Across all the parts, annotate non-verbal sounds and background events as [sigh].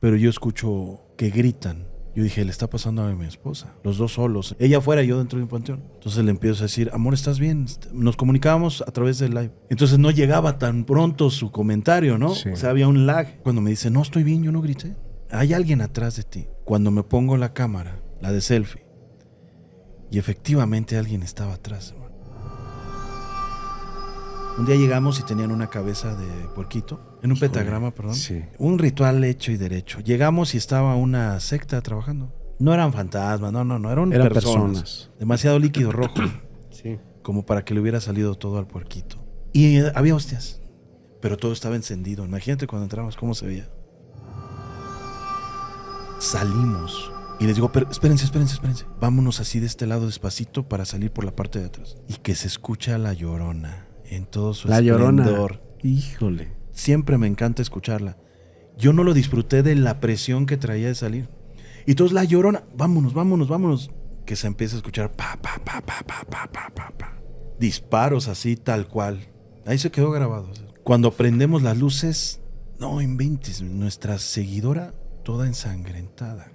pero yo escucho que gritan. Yo dije, le está pasando a mi esposa, los dos solos, ella fuera yo dentro de un panteón. Entonces le empiezo a decir, amor, ¿estás bien? Nos comunicábamos a través del live. Entonces no llegaba tan pronto su comentario, ¿no? O sea, había un lag. Cuando me dice, no estoy bien, yo no grité. Hay alguien atrás de ti. Cuando me pongo la cámara, la de selfie, y efectivamente alguien estaba atrás, Un día llegamos y tenían una cabeza de puerquito en un pentagrama, perdón. Sí. Un ritual hecho y derecho. Llegamos y estaba una secta trabajando. No eran fantasmas, no, no, no, eran, personas. Demasiado líquido rojo. [coughs] sí. Como para que le hubiera salido todo al puerquito. Y eh, había hostias. Pero todo estaba encendido. Imagínate cuando entramos cómo se veía. Salimos. Y les digo, pero espérense, espérense, espérense. Vámonos así de este lado despacito para salir por la parte de atrás. Y que se escucha la llorona en todo su la Llorona. Híjole siempre me encanta escucharla. Yo no lo disfruté de la presión que traía de salir. Y todos la llorona, vámonos, vámonos, vámonos. Que se empieza a escuchar pa, pa, pa, pa, pa, pa, pa, pa, Disparos así, tal cual. Ahí se quedó grabado. Cuando prendemos las luces, no inventes, nuestra seguidora toda ensangrentada.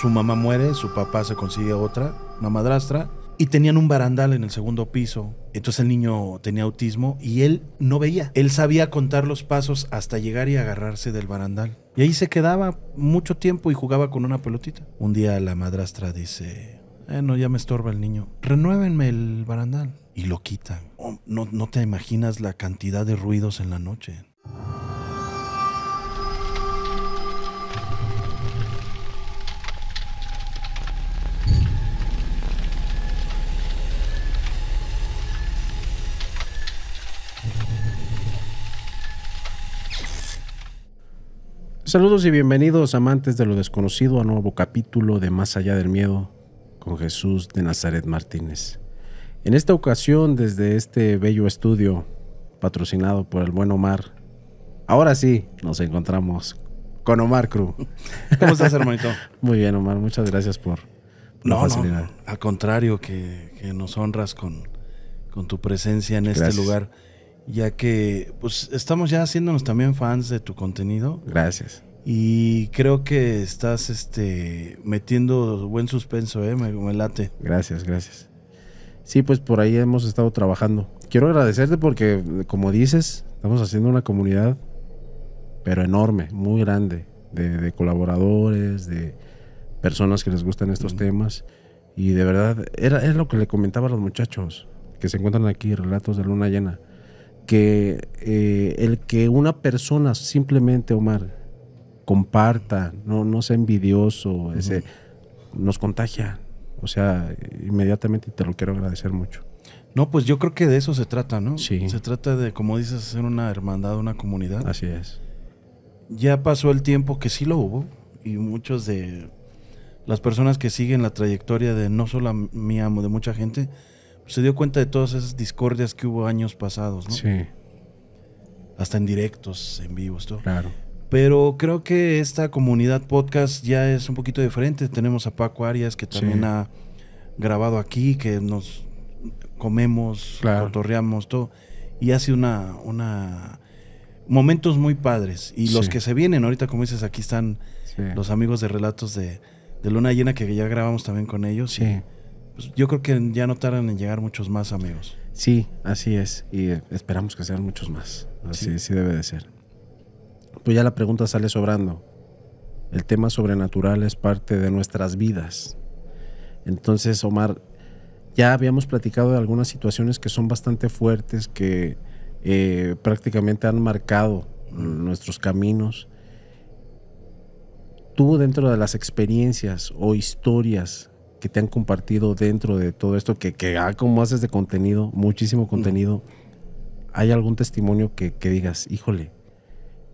Su mamá muere, su papá se consigue otra, una madrastra y tenían un barandal en el segundo piso. Entonces el niño tenía autismo y él no veía. Él sabía contar los pasos hasta llegar y agarrarse del barandal. Y ahí se quedaba mucho tiempo y jugaba con una pelotita. Un día la madrastra dice, eh, no, ya me estorba el niño. Renuévenme el barandal. Y lo quitan. Oh, no, no te imaginas la cantidad de ruidos en la noche. Saludos y bienvenidos amantes de lo desconocido a nuevo capítulo de Más allá del miedo con Jesús de Nazaret Martínez. En esta ocasión desde este bello estudio patrocinado por el buen Omar. Ahora sí, nos encontramos con Omar Cruz. [laughs] ¿Cómo estás, hermanito? [laughs] Muy bien, Omar, muchas gracias por, no, la facilidad. al contrario, que, nos honras con, con, tu presencia en este lugar ya que pues estamos ya haciéndonos también fans de tu contenido. Gracias. Y creo que estás este, metiendo buen suspenso, ¿eh? me, late. Gracias, gracias. Sí, pues por ahí hemos estado trabajando. Quiero agradecerte porque, como dices, estamos haciendo una comunidad, pero enorme, muy grande, de, colaboradores, de personas que les gustan estos temas. Y de verdad, era, es lo que le comentaba a los muchachos que se encuentran aquí, Relatos de Luna Llena, que eh, el que una persona simplemente, Omar, comparta, no, no sea envidioso, ese, nos contagia. O sea, inmediatamente te lo quiero agradecer mucho. No, pues yo creo que de eso se trata, ¿no? Sí. Se trata de, como dices, hacer una hermandad, una comunidad. Así es. Ya pasó el tiempo que sí lo hubo y muchos de las personas que siguen la trayectoria de no solo mi amo, de mucha gente, pues se dio cuenta de todas esas discordias que hubo años pasados, ¿no? Sí. Hasta en directos, en vivos, todo. Claro. Pero creo que esta comunidad podcast ya es un poquito diferente. Tenemos a Paco Arias, que también ha grabado aquí, que nos comemos, cotorreamos, todo. Y hace una, una momentos muy padres. Y los que se vienen, ahorita como dices, aquí están los amigos de Relatos de, Luna Llena, que ya grabamos también con ellos. Y, pues, yo creo que ya no tardan en llegar muchos más amigos. Sí, así es. Y eh, esperamos que sean muchos más. Así sí debe de ser pues ya la pregunta sale sobrando. El tema sobrenatural es parte de nuestras vidas. Entonces, Omar, ya habíamos platicado de algunas situaciones que son bastante fuertes, que eh, prácticamente han marcado nuestros caminos. Tú dentro de las experiencias o historias que te han compartido dentro de todo esto, que, ah, como haces de contenido, muchísimo contenido, ¿hay algún testimonio que digas, híjole,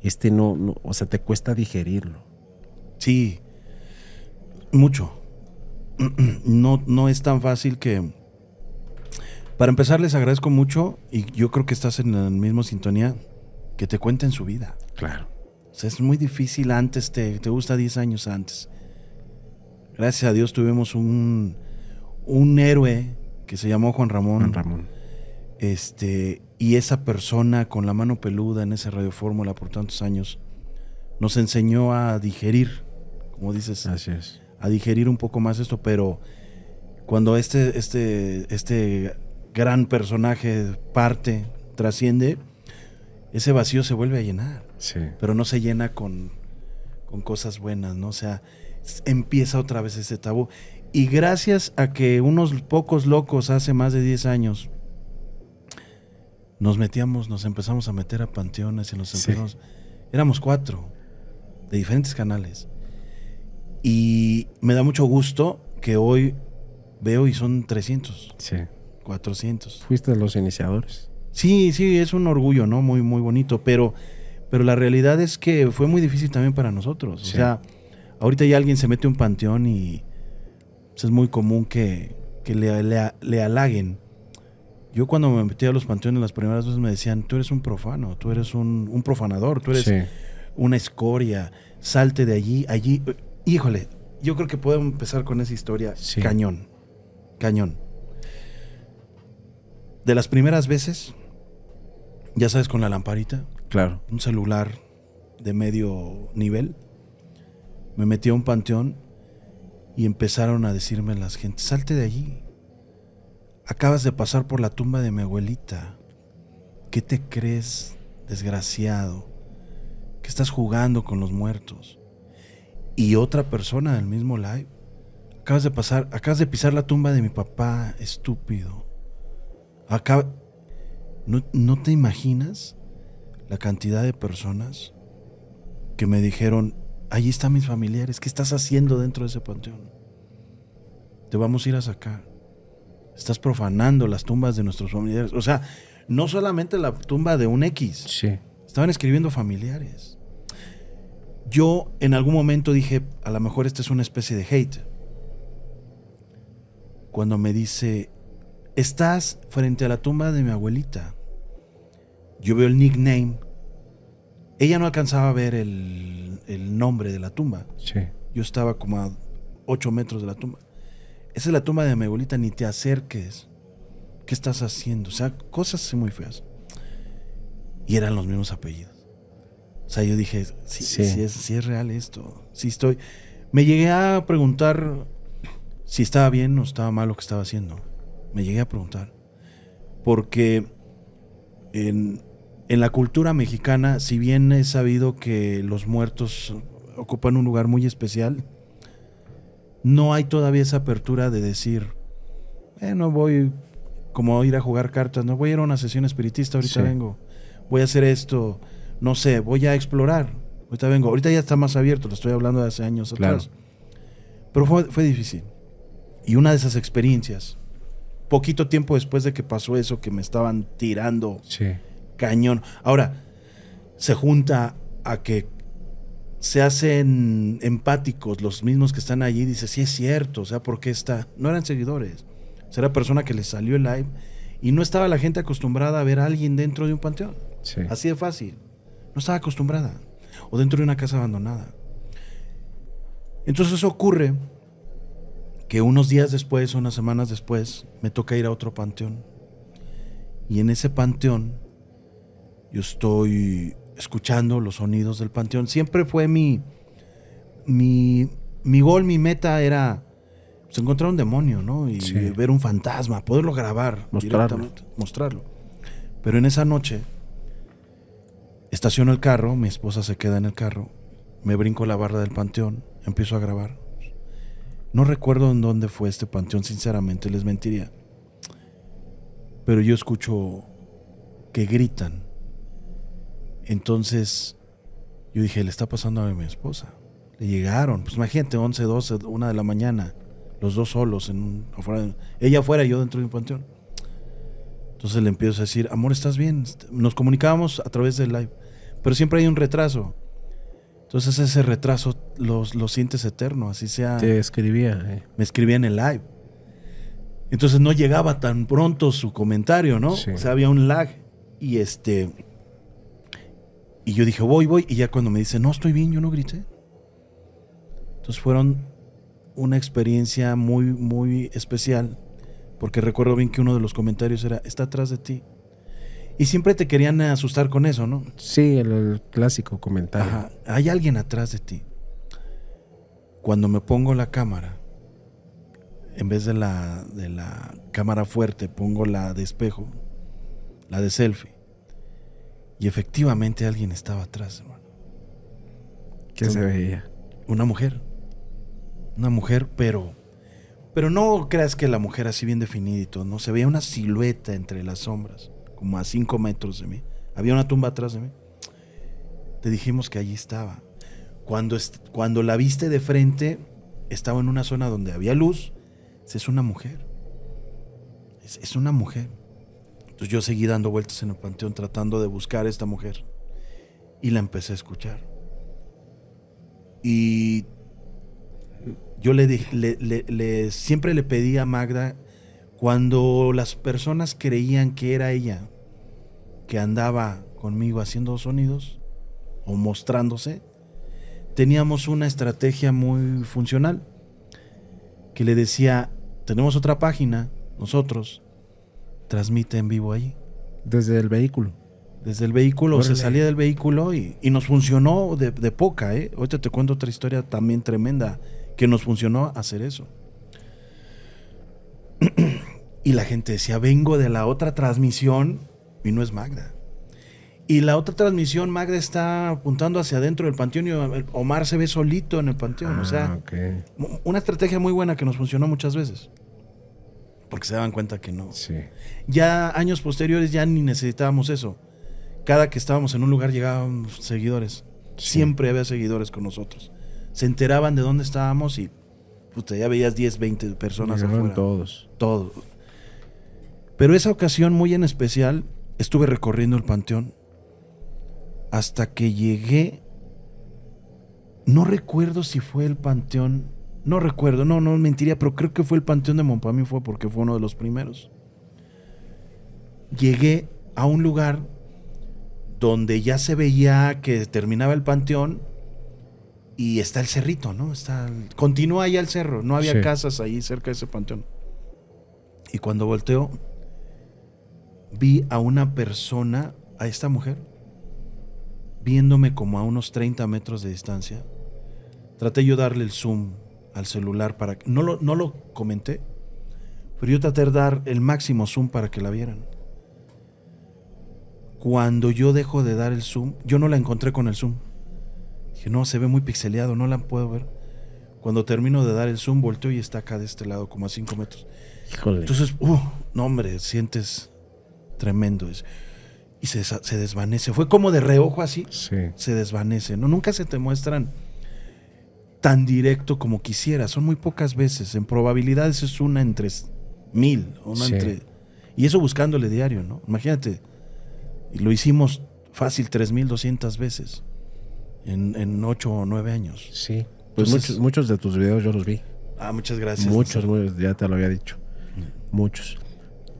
este no, no, o sea, te cuesta digerirlo. Sí, mucho. No, no es tan fácil que... Para empezar, les agradezco mucho y yo creo que estás en la misma sintonía que te cuenten su vida. Claro. O sea, es muy difícil antes, te, gusta 10 años antes. Gracias a Dios tuvimos un, un héroe que se llamó Juan Ramón. Juan Ramón. Este, y esa persona con la mano peluda en esa radiofórmula por tantos años nos enseñó a digerir, como dices. A digerir un poco más esto, pero cuando este, este, este gran personaje parte, trasciende, ese vacío se vuelve a llenar. Pero no se llena con, cosas buenas, ¿no? O sea, empieza otra vez ese tabú. Y gracias a que unos pocos locos hace más de 10 años nos metíamos, nos empezamos a meter a panteones y nos empezamos. Éramos cuatro de diferentes canales. Y me da mucho gusto que hoy veo y son 300. Sí. 400. Fuiste de los iniciadores. Sí, sí, es un orgullo, ¿no? Muy, muy bonito. Pero, pero la realidad es que fue muy difícil también para nosotros. O sea, ahorita ya alguien se mete a un panteón y pues, es muy común que, le, le, le halaguen yo cuando me metí a los panteones las primeras veces me decían, tú eres un profano, tú eres un, profanador, tú eres una escoria, salte de allí, allí. Híjole, yo creo que puedo empezar con esa historia. Cañón, cañón. De las primeras veces, ya sabes, con la lamparita. Claro. Un celular de medio nivel. Me metí a un panteón y empezaron a decirme las gentes: salte de allí, Acabas de pasar por la tumba de mi abuelita. ¿Qué te crees, desgraciado? Que estás jugando con los muertos. Y otra persona del mismo live. Acabas de pasar, acabas de pisar la tumba de mi papá, estúpido. ¿No, ¿No te imaginas la cantidad de personas que me dijeron, allí están mis familiares, ¿qué estás haciendo dentro de ese panteón? Te vamos a ir a sacar. Estás profanando las tumbas de nuestros familiares. O sea, no solamente la tumba de un X. Sí. Estaban escribiendo familiares. Yo en algún momento dije, a lo mejor esta es una especie de hate. Cuando me dice, estás frente a la tumba de mi abuelita. Yo veo el nickname. Ella no alcanzaba a ver el, nombre de la tumba. Sí. Yo estaba como a ocho metros de la tumba. Esa es la tumba de mi abuelita, ni te acerques. ¿Qué estás haciendo? O sea, cosas muy feas. Y eran los mismos apellidos. O sea, yo dije, sí, sí. es, sí es real esto. Sí estoy. Me llegué a preguntar si estaba bien o estaba mal lo que estaba haciendo. Me llegué a preguntar. Porque en, en la cultura mexicana, si bien he sabido que los muertos ocupan un lugar muy especial, no hay todavía esa apertura de decir, eh, no voy como a ir a jugar cartas, no voy a ir a una sesión espiritista, ahorita vengo, voy a hacer esto, no sé, voy a explorar, ahorita vengo, ahorita ya está más abierto, lo estoy hablando de hace años claro. atrás. Pero fue, difícil. Y una de esas experiencias, poquito tiempo después de que pasó eso, que me estaban tirando cañón. Ahora, se junta a que se hacen empáticos los mismos que están allí. Dice, sí es cierto, o sea, porque está. No eran seguidores, será era persona que les salió el live y no estaba la gente acostumbrada a ver a alguien dentro de un panteón. Así de fácil. No estaba acostumbrada. O dentro de una casa abandonada. Entonces eso ocurre que unos días después, unas semanas después, me toca ir a otro panteón. Y en ese panteón yo estoy escuchando los sonidos del panteón. Siempre fue mi, mi, mi gol, mi meta era pues, encontrar un demonio, ¿no? Y ver un fantasma, poderlo grabar, mostrarlo. mostrarlo. Pero en esa noche, estaciono el carro, mi esposa se queda en el carro, me brinco la barra del panteón, empiezo a grabar. No recuerdo en dónde fue este panteón, sinceramente les mentiría. Pero yo escucho que gritan entonces, yo dije, le está pasando a mi esposa. Le llegaron, pues imagínate, 11, 12, 1 de la mañana, los dos solos, en afuera, ella afuera, yo dentro de un panteón. Entonces le empiezo a decir, amor, ¿estás bien? Nos comunicábamos a través del live, pero siempre hay un retraso. Entonces ese retraso lo, sientes eterno, así sea. Te escribía. Eh. Me escribía en el live. Entonces no llegaba tan pronto su comentario, ¿no? O sea, había un lag. Y este y yo dije, voy, voy. Y ya cuando me dice, no, estoy bien, yo no grité. Entonces fueron una experiencia muy, muy especial. Porque recuerdo bien que uno de los comentarios era, está atrás de ti. Y siempre te querían asustar con eso, ¿no? Sí, el, clásico comentario. Ajá, hay alguien atrás de ti. Cuando me pongo la cámara, en vez de la, de la cámara fuerte, pongo la de espejo, la de selfie. Y efectivamente alguien estaba atrás, hermano. ¿Qué se veía? Una mujer. Una mujer, pero. Pero no creas que la mujer así bien definida y todo, ¿no? Se veía una silueta entre las sombras, como a cinco metros de mí. Había una tumba atrás de mí. Te dijimos que allí estaba. Cuando, cuando la viste de frente, estaba en una zona donde había luz. Es una mujer. es una mujer yo seguí dando vueltas en el panteón tratando de buscar a esta mujer. Y la empecé a escuchar. Y yo le, dije, le, siempre le pedí a Magda, cuando las personas creían que era ella que andaba conmigo haciendo sonidos o mostrándose, teníamos una estrategia muy funcional que le decía, tenemos otra página, nosotros, transmite en vivo ahí. Desde el vehículo. Desde el vehículo, se salía del vehículo y, nos funcionó de, poca, ¿eh? Ahorita te cuento otra historia también tremenda que nos funcionó hacer eso. [clears throat] y la gente decía, vengo de la otra transmisión y no es Magda. Y la otra transmisión, Magda está apuntando hacia adentro del panteón y Omar se ve solito en el panteón. o sea, ah, una estrategia muy buena que nos funcionó muchas veces porque se daban cuenta que no. Sí. Ya años posteriores ya ni necesitábamos eso. Cada que estábamos en un lugar llegaban seguidores. Siempre había seguidores con nosotros. Se enteraban de dónde estábamos y usted ya veías 10, 20 personas afuera. todos. Todos. Pero esa ocasión muy en especial estuve recorriendo el panteón hasta que llegué no recuerdo si fue el panteón no recuerdo, no, no mentiría, pero creo que fue el Panteón de Montpamí, fue porque fue uno de los primeros. Llegué a un lugar donde ya se veía que terminaba el panteón y está el cerrito, ¿no? Está Continúa ahí el cerro, no había casas ahí cerca de ese panteón. Y cuando volteo, vi a una persona, a esta mujer, viéndome como a unos 30 metros de distancia. Traté yo darle el zoom al celular para No lo, no lo comenté, pero yo traté de dar el máximo zoom para que la vieran. Cuando yo dejo de dar el zoom, yo no la encontré con el zoom. Dije, no, se ve muy pixeleado, no la puedo ver. Cuando termino de dar el zoom, volteo y está acá de este lado, como a 5 metros. Híjole. Entonces, uh, no, hombre, sientes tremendo. Es, y se, desvanece. Fue como de reojo así. Se desvanece. No, nunca se te muestran tan directo como quisiera. Son muy pocas veces. En probabilidades es una entre mil, una entre. Y eso buscándole diario, ¿no? Imagínate, lo hicimos fácil 3.200 veces en, ocho 8 o 9 años. Sí. Pues muchos, de tus videos yo los vi. Ah, muchas gracias. Muchos, ya te lo había dicho. Muchos.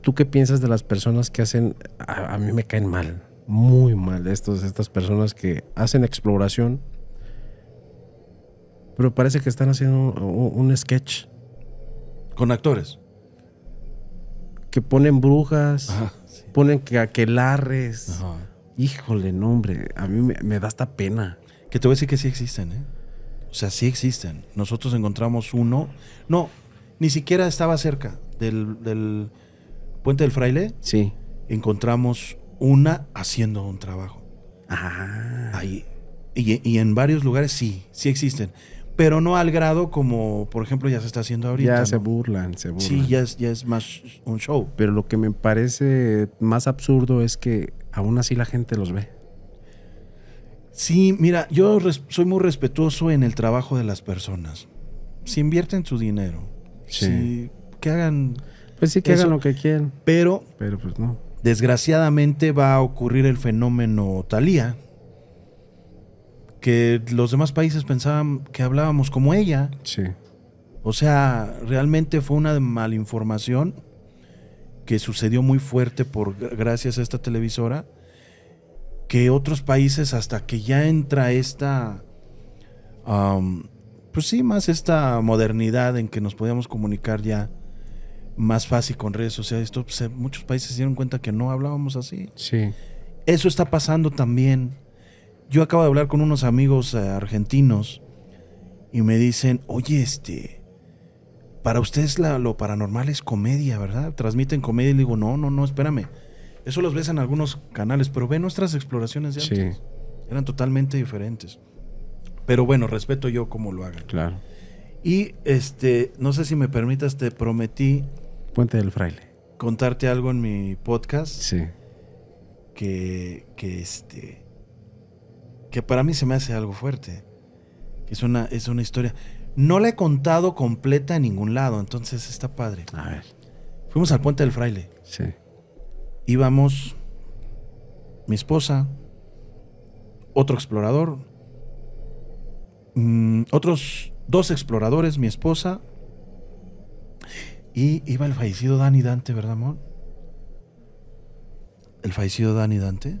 ¿Tú qué piensas de las personas que hacen, a, mí me caen mal, muy mal, estas personas que hacen exploración pero parece que están haciendo un, sketch. ¿Con actores? Que ponen brujas, ponen aquelarres. Híjole, no, hombre, a mí me, da esta pena. Que te voy a decir que sí existen, ¿eh? O sea, sí existen. Nosotros encontramos uno. No, ni siquiera estaba cerca del, Puente del Fraile. Sí. Encontramos una haciendo un trabajo. Ah. Ahí. Y, y, en varios lugares sí, sí existen pero no al grado como, por ejemplo, ya se está haciendo ahorita. Ya se burlan, se burlan. Sí, ya es, más un show. Pero lo que me parece más absurdo es que aún así la gente los ve. Sí, mira, yo soy muy respetuoso en el trabajo de las personas. Si invierten su dinero, que hagan. Pues sí, que hagan lo que quieran. Pero. Pero pues no. Desgraciadamente va a ocurrir el fenómeno Talía que los demás países pensaban que hablábamos como ella. Sí. O sea, realmente fue una malinformación que sucedió muy fuerte por gracias a esta televisora que otros países hasta que ya entra esta pues sí más esta modernidad en que nos podíamos comunicar ya más fácil con redes sociales Esto, pues, eh, muchos países se dieron cuenta que no hablábamos así sí eso está pasando también yo acabo de hablar con unos amigos eh, argentinos y me dicen, oye, este, para ustedes lo paranormal es comedia, ¿verdad? Transmiten comedia y digo, no, no, no, espérame. Eso los ves en algunos canales, pero ve nuestras exploraciones de antes. Sí. Eran totalmente diferentes. Pero bueno, respeto yo como lo hagan. Claro. Y este, no sé si me permitas, te prometí. Puente del Fraile. Contarte algo en mi podcast. Sí. Que, que este que para mí se me hace algo fuerte. Es una, es una historia. No la he contado completa en ningún lado, entonces está padre. Fuimos al puente del fraile. Sí. Íbamos mi esposa, otro explorador, mm, otros dos exploradores, mi esposa, y iba el fallecido Dani Dante, ¿verdad, amor? El fallecido Dani Dante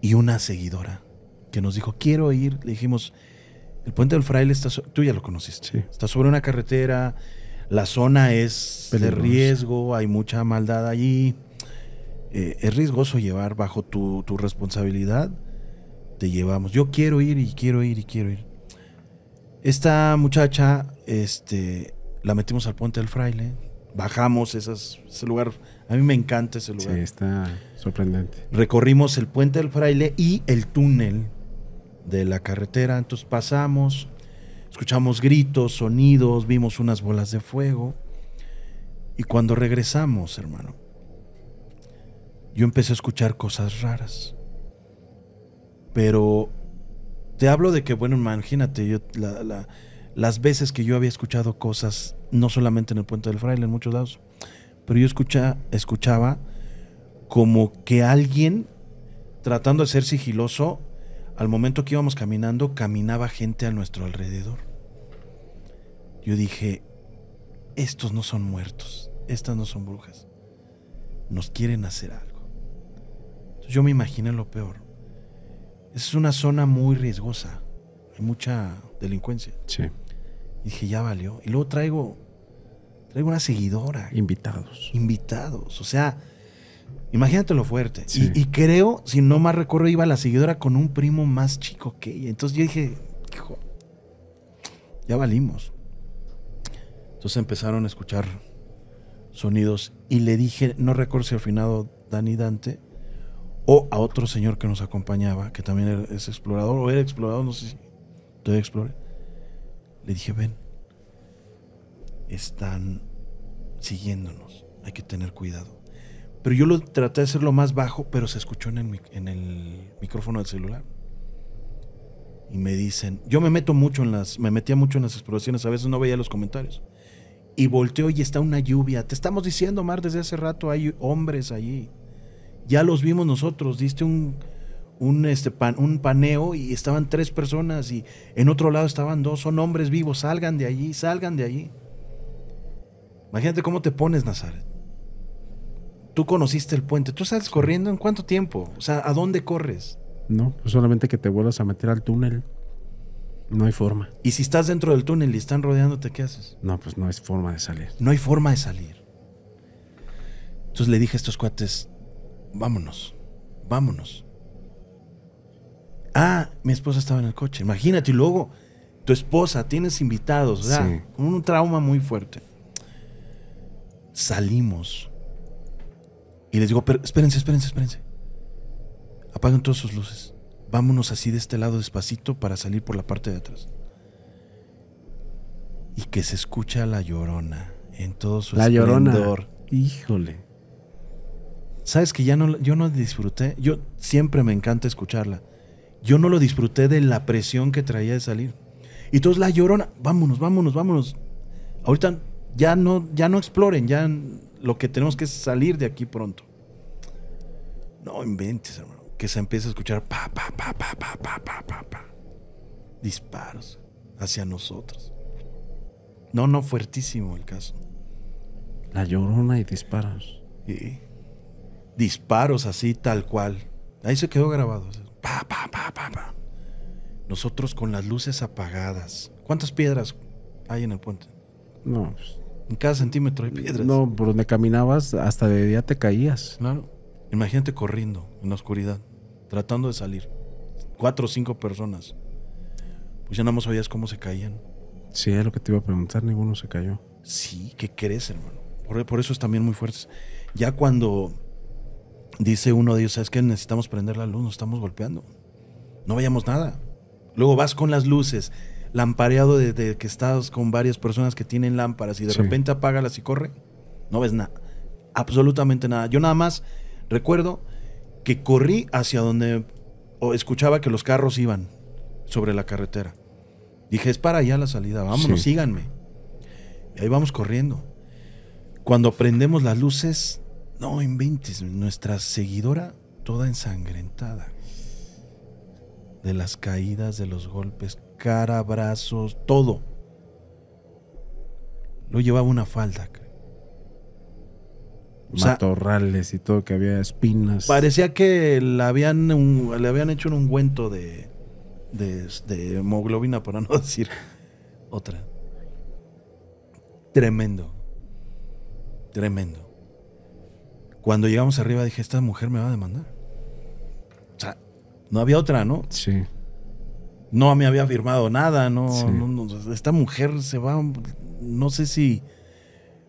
y una seguidora que nos dijo, quiero ir. Le dijimos, el puente del fraile está, tú ya lo conociste, está sobre una carretera, la zona es de riesgo, hay mucha maldad allí. Eh, es riesgoso llevar bajo tu, responsabilidad. Te llevamos. Yo quiero ir y quiero ir y quiero ir. Esta muchacha, este, la metimos al puente del fraile, bajamos ese lugar a mí me encanta ese lugar. Sí, está sorprendente. Recorrimos el puente del fraile y el túnel de la carretera. Entonces pasamos, escuchamos gritos, sonidos, vimos unas bolas de fuego. Y cuando regresamos, hermano, yo empecé a escuchar cosas raras. Pero te hablo de que, bueno, imagínate, yo, las veces que yo había escuchado cosas, no solamente en el puente del fraile, en muchos lados pero yo escucha, escuchaba como que alguien tratando de ser sigiloso, al momento que íbamos caminando, caminaba gente a nuestro alrededor. Yo dije, estos no son muertos, estas no son brujas, nos quieren hacer algo. yo me imaginé lo peor. Es una zona muy riesgosa, hay mucha delincuencia. Sí. Y dije, ya valió. Y luego traigo una seguidora. Invitados. Invitados. O sea, imagínate lo fuerte. Y, creo, si no más recuerdo, iba la seguidora con un primo más chico que ella. Entonces yo dije, hijo, ya valimos. Entonces empezaron a escuchar sonidos y le dije, no recuerdo si al final Dani Dante o a otro señor que nos acompañaba, que también es explorador o era explorador, no sé si todavía explore. Le dije, ven, están siguiéndonos. Hay que tener cuidado. Pero yo lo traté de hacerlo más bajo, pero se escuchó en el, en el micrófono del celular. Y me dicen, yo me meto mucho en las, me metía mucho en las exploraciones, a veces no veía los comentarios. Y volteo y está una lluvia. Te estamos diciendo, Mar, desde hace rato hay hombres allí. Ya los vimos nosotros, diste un, un, este, un paneo y estaban tres personas y en otro lado estaban dos, son hombres vivos, salgan de allí, salgan de allí. Imagínate cómo te pones, Nazaret. Tú conociste el puente. ¿Tú sales corriendo en cuánto tiempo? O sea, ¿a dónde corres? No, pues solamente que te vuelvas a meter al túnel. No hay forma. ¿Y si estás dentro del túnel y están rodeándote, qué haces? No, pues no hay forma de salir. No hay forma de salir. Entonces le dije a estos cuates, vámonos, vámonos. Ah, mi esposa estaba en el coche. Imagínate, y luego tu esposa, tienes invitados, o un trauma muy fuerte. Salimos. Y les digo, pero espérense, espérense, espérense. Apaguen todas sus luces. Vámonos así de este lado despacito para salir por la parte de atrás. Y que se escucha la llorona en todo su la esplendor. Híjole. Sabes que ya no, yo no disfruté. Yo siempre me encanta escucharla. Yo no lo disfruté de la presión que traía de salir. Y todos la llorona, vámonos, vámonos, vámonos. Ahorita ya no, ya no exploren, ya lo que tenemos que es salir de aquí pronto. No inventes, hermano. Que se empiece a escuchar pa, pa, pa, pa, pa, pa, pa, pa, pa. Disparos hacia nosotros. No, no, fuertísimo el caso. La llorona y disparos. Sí. Disparos así, tal cual. Ahí se quedó grabado. Pa, pa, pa, pa, pa. Nosotros con las luces apagadas. ¿Cuántas piedras hay en el puente? No, pues, en cada centímetro hay piedras. No, por donde caminabas, hasta de día te caías. Claro. Imagínate corriendo en la oscuridad, tratando de salir. Cuatro o cinco personas. Pues ya no sabías cómo se caían. Sí, es lo que te iba a preguntar, ninguno se cayó. Sí, ¿qué crees, hermano? Por, eso es también muy fuerte... Ya cuando dice uno de ellos, ¿sabes qué? Necesitamos prender la luz, nos estamos golpeando. No veíamos nada. Luego vas con las luces, lampareado de, que estás con varias personas que tienen lámparas y de repente apágalas y corre, no ves nada. Absolutamente nada. Yo nada más recuerdo que corrí hacia donde escuchaba que los carros iban sobre la carretera. Dije, es para allá la salida, vámonos, síganme. Y ahí vamos corriendo. Cuando prendemos las luces, no inventes, nuestra seguidora toda ensangrentada de las caídas, de los golpes, cara, brazos, todo. Lo llevaba una falda. Matorrales y todo, que había espinas. Parecía que le habían, le habían hecho un ungüento de, de, de hemoglobina, para [laughs] no decir otra. Tremendo. Tremendo. Cuando llegamos arriba dije, esta mujer me va a demandar. O sea, no había otra, ¿no? Sí no me había firmado nada, no, esta mujer se va, no sé si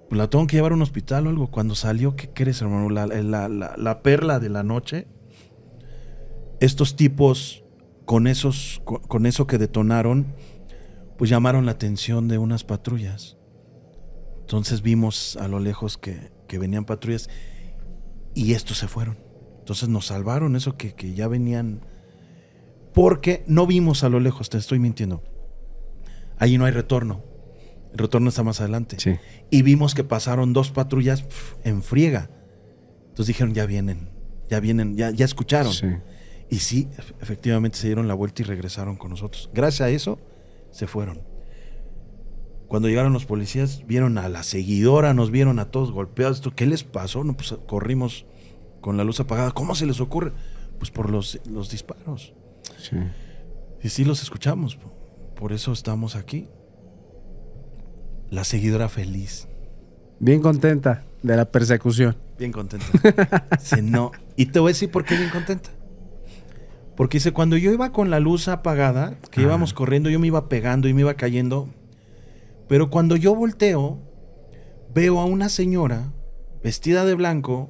la tengo que llevar a un hospital o algo. Cuando salió, ¿qué crees, hermano? La, eh, perla de la noche, estos tipos con, esos, eso que detonaron, pues llamaron la atención de unas patrullas. Entonces vimos a lo lejos que, venían patrullas y estos se fueron. Entonces nos salvaron eso que, que ya venían porque no vimos a lo lejos, te estoy mintiendo. Allí no hay retorno. El retorno está más adelante. Y vimos que pasaron dos patrullas en friega. Entonces dijeron, ya vienen, ya vienen, ya, escucharon. Y sí, efectivamente se dieron la vuelta y regresaron con nosotros. Gracias a eso, se fueron. Cuando llegaron los policías, vieron a la seguidora, nos vieron a todos golpeados. ¿Qué les pasó? No, pues corrimos con la luz apagada. ¿Cómo se les ocurre? Pues por los, los disparos. Sí. Y sí los escuchamos, por eso estamos aquí. La seguidora feliz. Bien contenta de la persecución. Bien contenta. [laughs] no. Y te voy a decir por qué bien contenta. Porque dice, cuando yo iba con la luz apagada, que íbamos corriendo, yo me iba pegando y me iba cayendo. Pero cuando yo volteo, veo a una señora vestida de blanco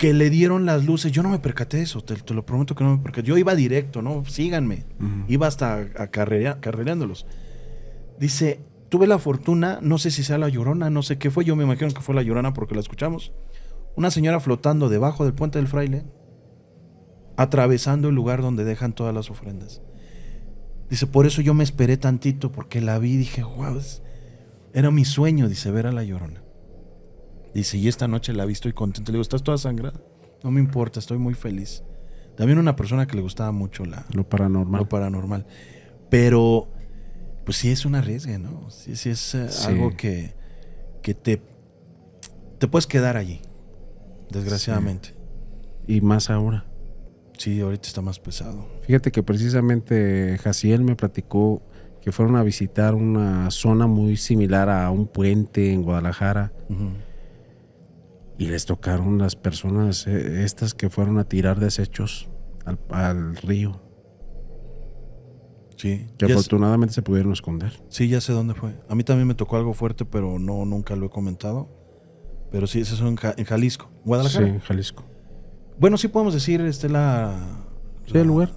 que le dieron las luces. Yo no me percaté de eso, te, lo prometo que no me percaté. Yo iba directo, ¿no? Síganme. Iba hasta carrereándolos Dice, tuve la fortuna, no sé si sea la llorona, no sé qué fue, yo me imagino que fue la llorona porque la escuchamos. Una señora flotando debajo del puente del fraile, atravesando el lugar donde dejan todas las ofrendas. Dice, por eso yo me esperé tantito, porque la vi y dije, wow, era mi sueño, dice, ver a la llorona. Dice, y esta noche la vi, estoy contento. Le digo, ¿estás toda sangrada? No me importa, estoy muy feliz. También una persona que le gustaba mucho la, lo paranormal. Lo paranormal. Pero, pues sí es un arriesgue, ¿no? Sí, sí es eh, algo que, que te, te puedes quedar allí, desgraciadamente. Y más ahora. Sí, ahorita está más pesado. Fíjate que precisamente Jaciel me platicó que fueron a visitar una zona muy similar a un puente en Guadalajara y les tocaron las personas eh, estas que fueron a tirar desechos al, río. Sí. Que afortunadamente se pudieron esconder. Sí, ya sé dónde fue. A mí también me tocó algo fuerte, pero no nunca lo he comentado. Pero sí, eso es en, Jalisco. ¿Guadalajara? Sí, en Jalisco. Bueno, sí podemos decir, este la... el lugar.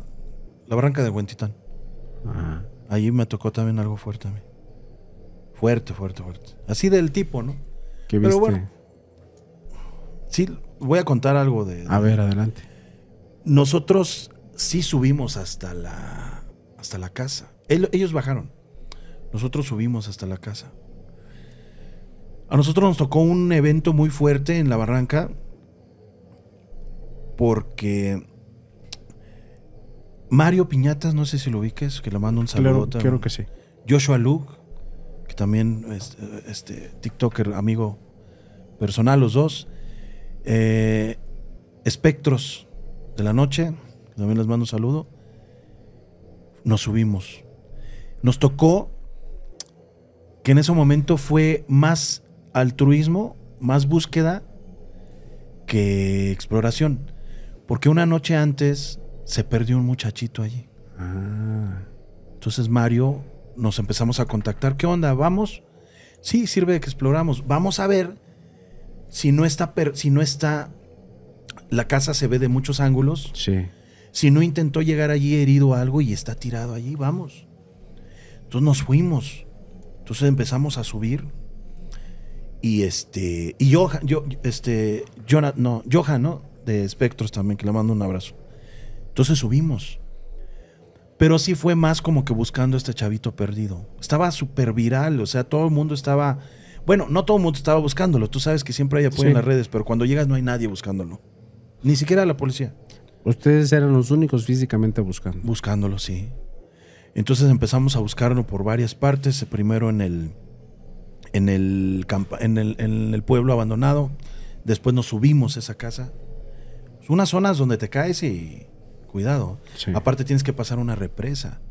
La barranca de Huentitán. Ajá. Ah. ahí me tocó también algo fuerte a mí. Fuerte, fuerte, fuerte. Así del tipo, ¿no? ¿Qué viste? bueno, Sí, voy a contar algo de. A ver, adelante. Nosotros sí subimos hasta la, hasta la casa. ellos bajaron. Nosotros subimos hasta la casa. A nosotros nos tocó un evento muy fuerte en la barranca porque Mario Piñatas, no sé si lo ubiques, que le mando un saludo. Claro, creo que sí. Joshua Luke, que también es eh, este TikToker amigo personal los dos. Eh, espectros de la noche, también les mando un saludo. Nos subimos. Nos tocó que en ese momento fue más altruismo, más búsqueda que exploración. Porque una noche antes se perdió un muchachito allí. Ah. Entonces Mario nos empezamos a contactar. ¿Qué onda? ¿Vamos? Sí, sirve de que exploramos. Vamos a ver si no está, si no está, la casa se ve de muchos ángulos. Sí. Si no intentó llegar allí herido algo y está tirado allí, vamos. Entonces nos fuimos. Entonces empezamos a subir. Y este, y yo, yo este, no, Johan, ¿no? De Espectros también, que le mando un abrazo. Entonces subimos. Pero sí fue más como que buscando a este chavito perdido. Estaba súper viral, o sea, todo el mundo estaba bueno, no todo el mundo estaba buscándolo. Tú sabes que siempre hay apoyo en las redes, pero cuando llegas no hay nadie buscándolo. Ni siquiera la policía. Ustedes eran los únicos físicamente buscando. Buscándolo, sí. Entonces empezamos a buscarlo por varias partes. Primero en el, en el, en el, en el pueblo abandonado. Después nos subimos a esa casa. Unas zonas donde te caes y cuidado. Aparte tienes que pasar una represa.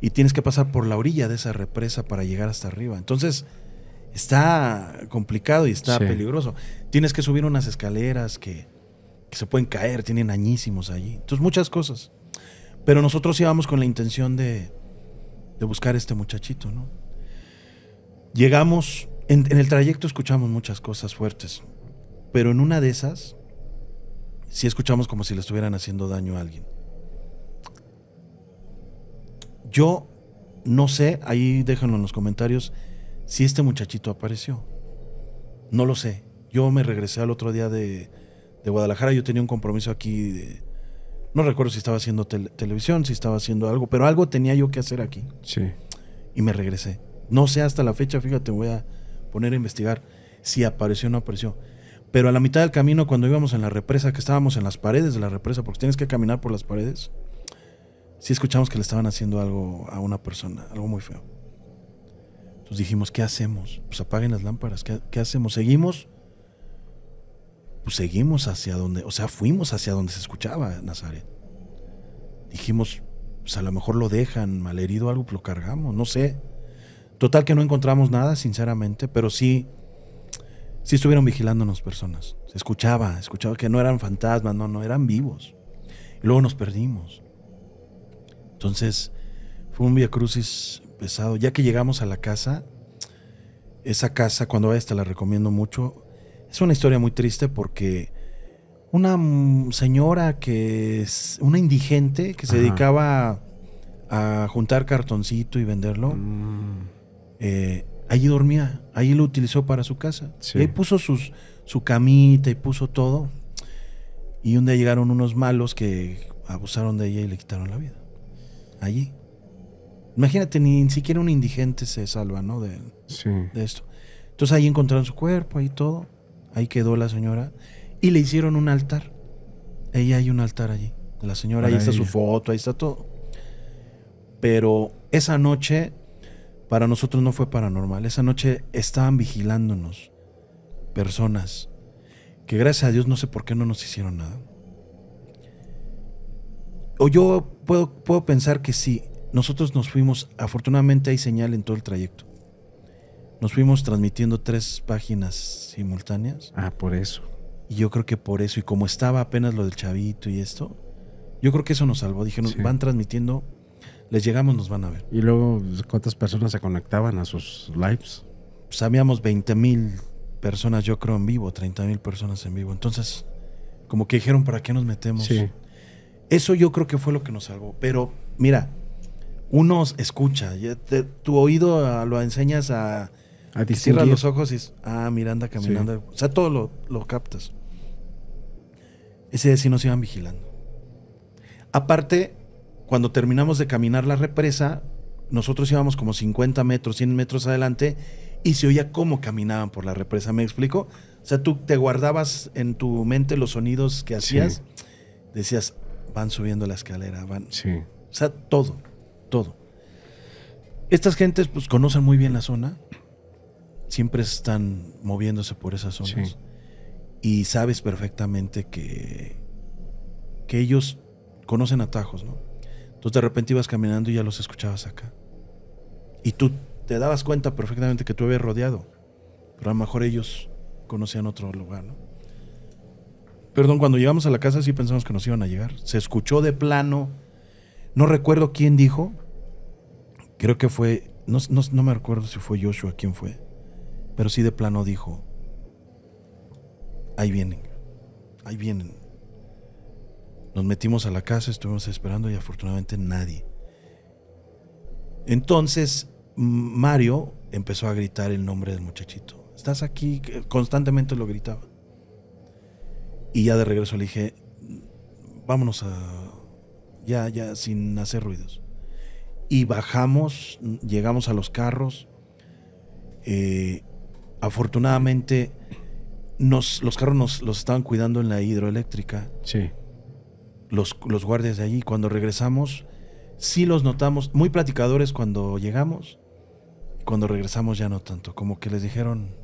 Y tienes que pasar por la orilla de esa represa para llegar hasta arriba. Entonces está complicado y está peligroso. Tienes que subir unas escaleras que, se pueden caer, tienen añísimos allí. Entonces, muchas cosas. Pero nosotros íbamos con la intención de, buscar a este muchachito, ¿no? Llegamos, en, en el trayecto escuchamos muchas cosas fuertes, pero en una de esas, sí escuchamos como si le estuvieran haciendo daño a alguien. Yo no sé, ahí déjenlo en los comentarios si este muchachito apareció. No lo sé. Yo me regresé al otro día de, Guadalajara, yo tenía un compromiso aquí, no recuerdo si estaba haciendo televisión, si estaba haciendo algo, pero algo tenía yo que hacer aquí. Sí. Y me regresé. No sé hasta la fecha, fíjate, voy a poner a investigar si apareció o no apareció. Pero a la mitad del camino, cuando íbamos en la represa, que estábamos en las paredes de la represa, porque tienes que caminar por las paredes, sí escuchamos que le estaban haciendo algo a una persona, algo muy feo. Entonces pues dijimos, ¿qué hacemos? Pues apaguen las lámparas, ¿qué, hacemos? ¿Seguimos? Pues seguimos hacia donde, o sea, fuimos hacia donde se escuchaba Nazaret. Dijimos, pues a lo mejor lo dejan malherido algo, lo cargamos, no sé. Total que no encontramos nada, sinceramente, pero sí, sí estuvieron vigilándonos personas. Se escuchaba, escuchaba que no eran fantasmas, no, no, eran vivos. luego nos perdimos. Entonces, fue un via crucis pesado. Ya que llegamos a la casa, esa casa, cuando vayas te la recomiendo mucho. Es una historia muy triste porque una señora que es una indigente que se dedicaba a, juntar cartoncito y venderlo, mm. eh, allí dormía, allí lo utilizó para su casa. ahí puso sus, su camita y puso todo. Y un día llegaron unos malos que abusaron de ella y le quitaron la vida. Allí. Imagínate, ni siquiera un indigente se salva, ¿no? De, esto. Entonces ahí encontraron su cuerpo, ahí todo. Ahí quedó la señora. Y le hicieron un altar. Ahí hay un altar allí. La señora, ahí está su foto, ahí está todo. Pero esa noche para nosotros no fue paranormal. Esa noche estaban vigilándonos personas que gracias a Dios no sé por qué no nos hicieron nada. O yo puedo, puedo pensar que sí, nosotros nos fuimos, afortunadamente hay señal en todo el trayecto. Nos fuimos transmitiendo tres páginas simultáneas. Ah, por eso. Y yo creo que por eso, y como estaba apenas lo del chavito y esto, yo creo que eso nos salvó. Dije, van transmitiendo, les llegamos, nos van a ver. Y luego, ¿cuántas personas se conectaban a sus lives? Sabíamos pues, 20 mil personas, yo creo, en vivo, 30 mil personas en vivo. Entonces, como que dijeron, ¿para qué nos metemos? Sí. Eso yo creo que fue lo que nos salvó. Pero, mira, uno escucha. tu oído ah, lo enseñas a, a Cierra los ojos y ah, Miranda caminando. O sea, todo lo, captas. Ese si nos iban vigilando. Aparte, cuando terminamos de caminar la represa, nosotros íbamos como 50 metros, 100 metros adelante y se oía cómo caminaban por la represa. ¿Me explico? O sea, tú te guardabas en tu mente los sonidos que hacías. Decías, van subiendo la escalera, van. Sí. O sea, todo todo. Estas gentes pues conocen muy bien la zona, siempre están moviéndose por esas zonas y sabes perfectamente que, que ellos conocen atajos, ¿no? Entonces de repente ibas caminando y ya los escuchabas acá. Y tú te dabas cuenta perfectamente que tú habías rodeado, pero a lo mejor ellos conocían otro lugar, ¿no? Perdón, cuando llegamos a la casa sí pensamos que nos iban a llegar. Se escuchó de plano no recuerdo quién dijo, creo que fue, no, me recuerdo si fue Joshua quién fue, pero sí de plano dijo, ahí vienen, ahí vienen. Nos metimos a la casa, estuvimos esperando y afortunadamente nadie. Entonces Mario empezó a gritar el nombre del muchachito. Estás aquí, constantemente lo gritaba. Y ya de regreso le dije, vámonos a ya, ya, sin hacer ruidos. Y bajamos, llegamos a los carros. Eh, afortunadamente, los carros nos los estaban cuidando en la hidroeléctrica. Sí. Los, guardias de allí, cuando regresamos, sí los notamos, muy platicadores cuando llegamos. Cuando regresamos ya no tanto, como que les dijeron...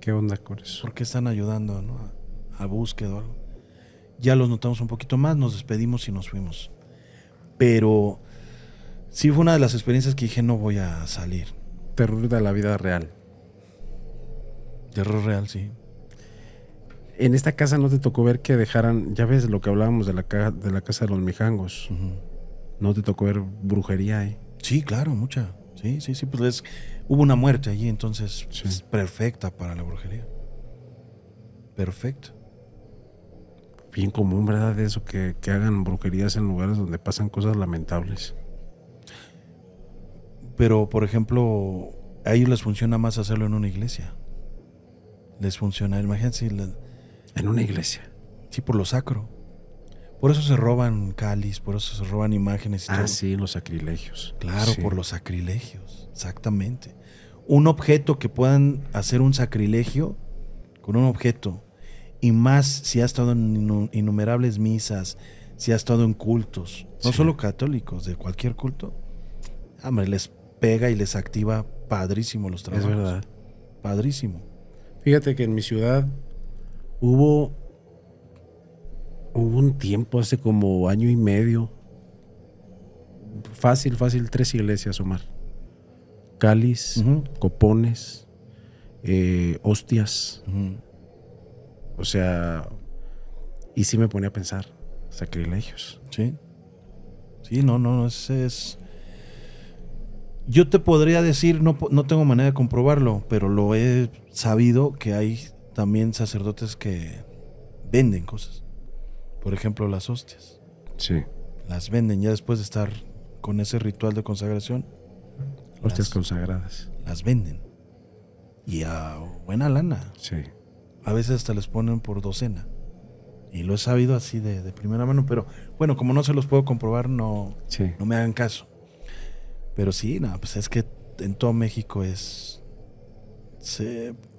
¿Qué onda con eso? ¿Por qué están ayudando ¿no? a, a búsqueda o algo? Ya los notamos un poquito más, nos despedimos y nos fuimos. Pero sí fue una de las experiencias que dije, no voy a salir. Terror de la vida real. Terror real, sí. En esta casa no te tocó ver que dejaran, ya ves lo que hablábamos de la, casa de los mijangos. No te tocó ver brujería ahí. Sí, claro, mucha. Sí, sí, sí, pues hubo una muerte allí, entonces es perfecta para la brujería. Perfecta bien común, ¿verdad? Eso, que, hagan brujerías en lugares donde pasan cosas lamentables. Pero, por ejemplo, a ellos les funciona más hacerlo en una iglesia. Les funciona, imagínense. En una iglesia. Sí, por lo sacro. Por eso se roban cáliz, por eso se roban imágenes. Y ah, sí, los sacrilegios. Claro, por los sacrilegios, exactamente. Un objeto que puedan hacer un sacrilegio con un objeto y más si ha estado en innumerables misas, si ha estado en cultos, no solo católicos, de cualquier culto, hombre, les pega y les activa padrísimo los trabajos. Es verdad. Padrísimo. Fíjate que en mi ciudad hubo, hubo un tiempo, hace como año y medio, fácil, fácil, tres iglesias, Omar. Cáliz, copones, eh, hostias. O sea, y sí me ponía a pensar, sacrilegios. Sí. Sí, no, no, ese es... Yo te podría decir, no, no tengo manera de comprobarlo, pero lo he sabido que hay también sacerdotes que venden cosas. Por ejemplo, las hostias. Sí. Las venden ya después de estar con ese ritual de consagración. Hostias consagradas. Las venden. Y a buena lana. Sí a veces hasta les ponen por docena. Y lo he sabido así de, primera mano, pero bueno, como no se los puedo comprobar, no, no me hagan caso. Pero sí, no, pues es que en todo México es...